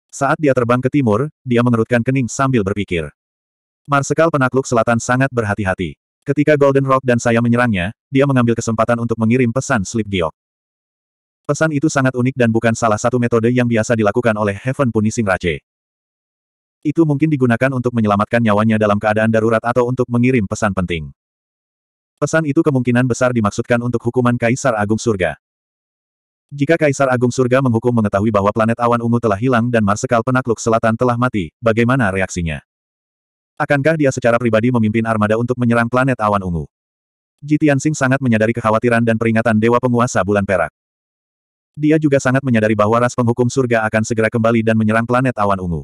Saat dia terbang ke timur, dia mengerutkan kening sambil berpikir. Marsekal penakluk selatan sangat berhati-hati. Ketika Golden Rock dan saya menyerangnya, dia mengambil kesempatan untuk mengirim pesan slip giok. Pesan itu sangat unik dan bukan salah satu metode yang biasa dilakukan oleh Heaven Punishing Rache. Itu mungkin digunakan untuk menyelamatkan nyawanya dalam keadaan darurat atau untuk mengirim pesan penting. Pesan itu kemungkinan besar dimaksudkan untuk hukuman Kaisar Agung Surga. Jika Kaisar Agung Surga menghukum mengetahui bahwa planet awan ungu telah hilang dan Marsekal Penakluk Selatan telah mati, bagaimana reaksinya? Akankah dia secara pribadi memimpin armada untuk menyerang planet awan ungu? Jitian Sing sangat menyadari kekhawatiran dan peringatan Dewa Penguasa Bulan Perak. Dia juga sangat menyadari bahwa ras penghukum surga akan segera kembali dan menyerang planet awan ungu.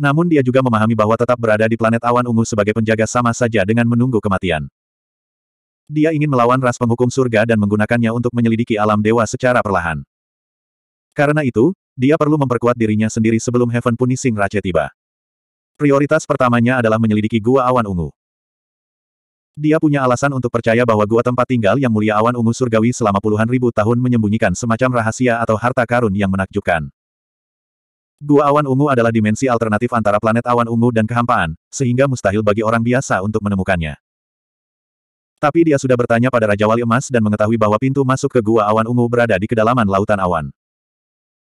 Namun dia juga memahami bahwa tetap berada di planet awan ungu sebagai penjaga sama saja dengan menunggu kematian. Dia ingin melawan ras penghukum surga dan menggunakannya untuk menyelidiki alam dewa secara perlahan. Karena itu, dia perlu memperkuat dirinya sendiri sebelum Heaven Punishing Rache tiba. Prioritas pertamanya adalah menyelidiki Gua Awan Ungu. Dia punya alasan untuk percaya bahwa gua tempat tinggal yang mulia awan ungu surgawi selama puluhan ribu tahun menyembunyikan semacam rahasia atau harta karun yang menakjubkan. Dua awan ungu adalah dimensi alternatif antara planet awan ungu dan kehampaan, sehingga mustahil bagi orang biasa untuk menemukannya. Tapi dia sudah bertanya pada Raja Wali Emas dan mengetahui bahwa pintu masuk ke gua awan ungu berada di kedalaman lautan awan.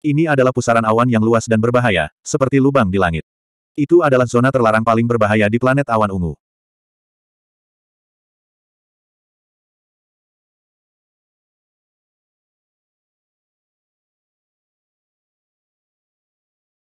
Ini adalah pusaran awan yang luas dan berbahaya, seperti lubang di langit. Itu adalah zona terlarang paling berbahaya di planet awan ungu.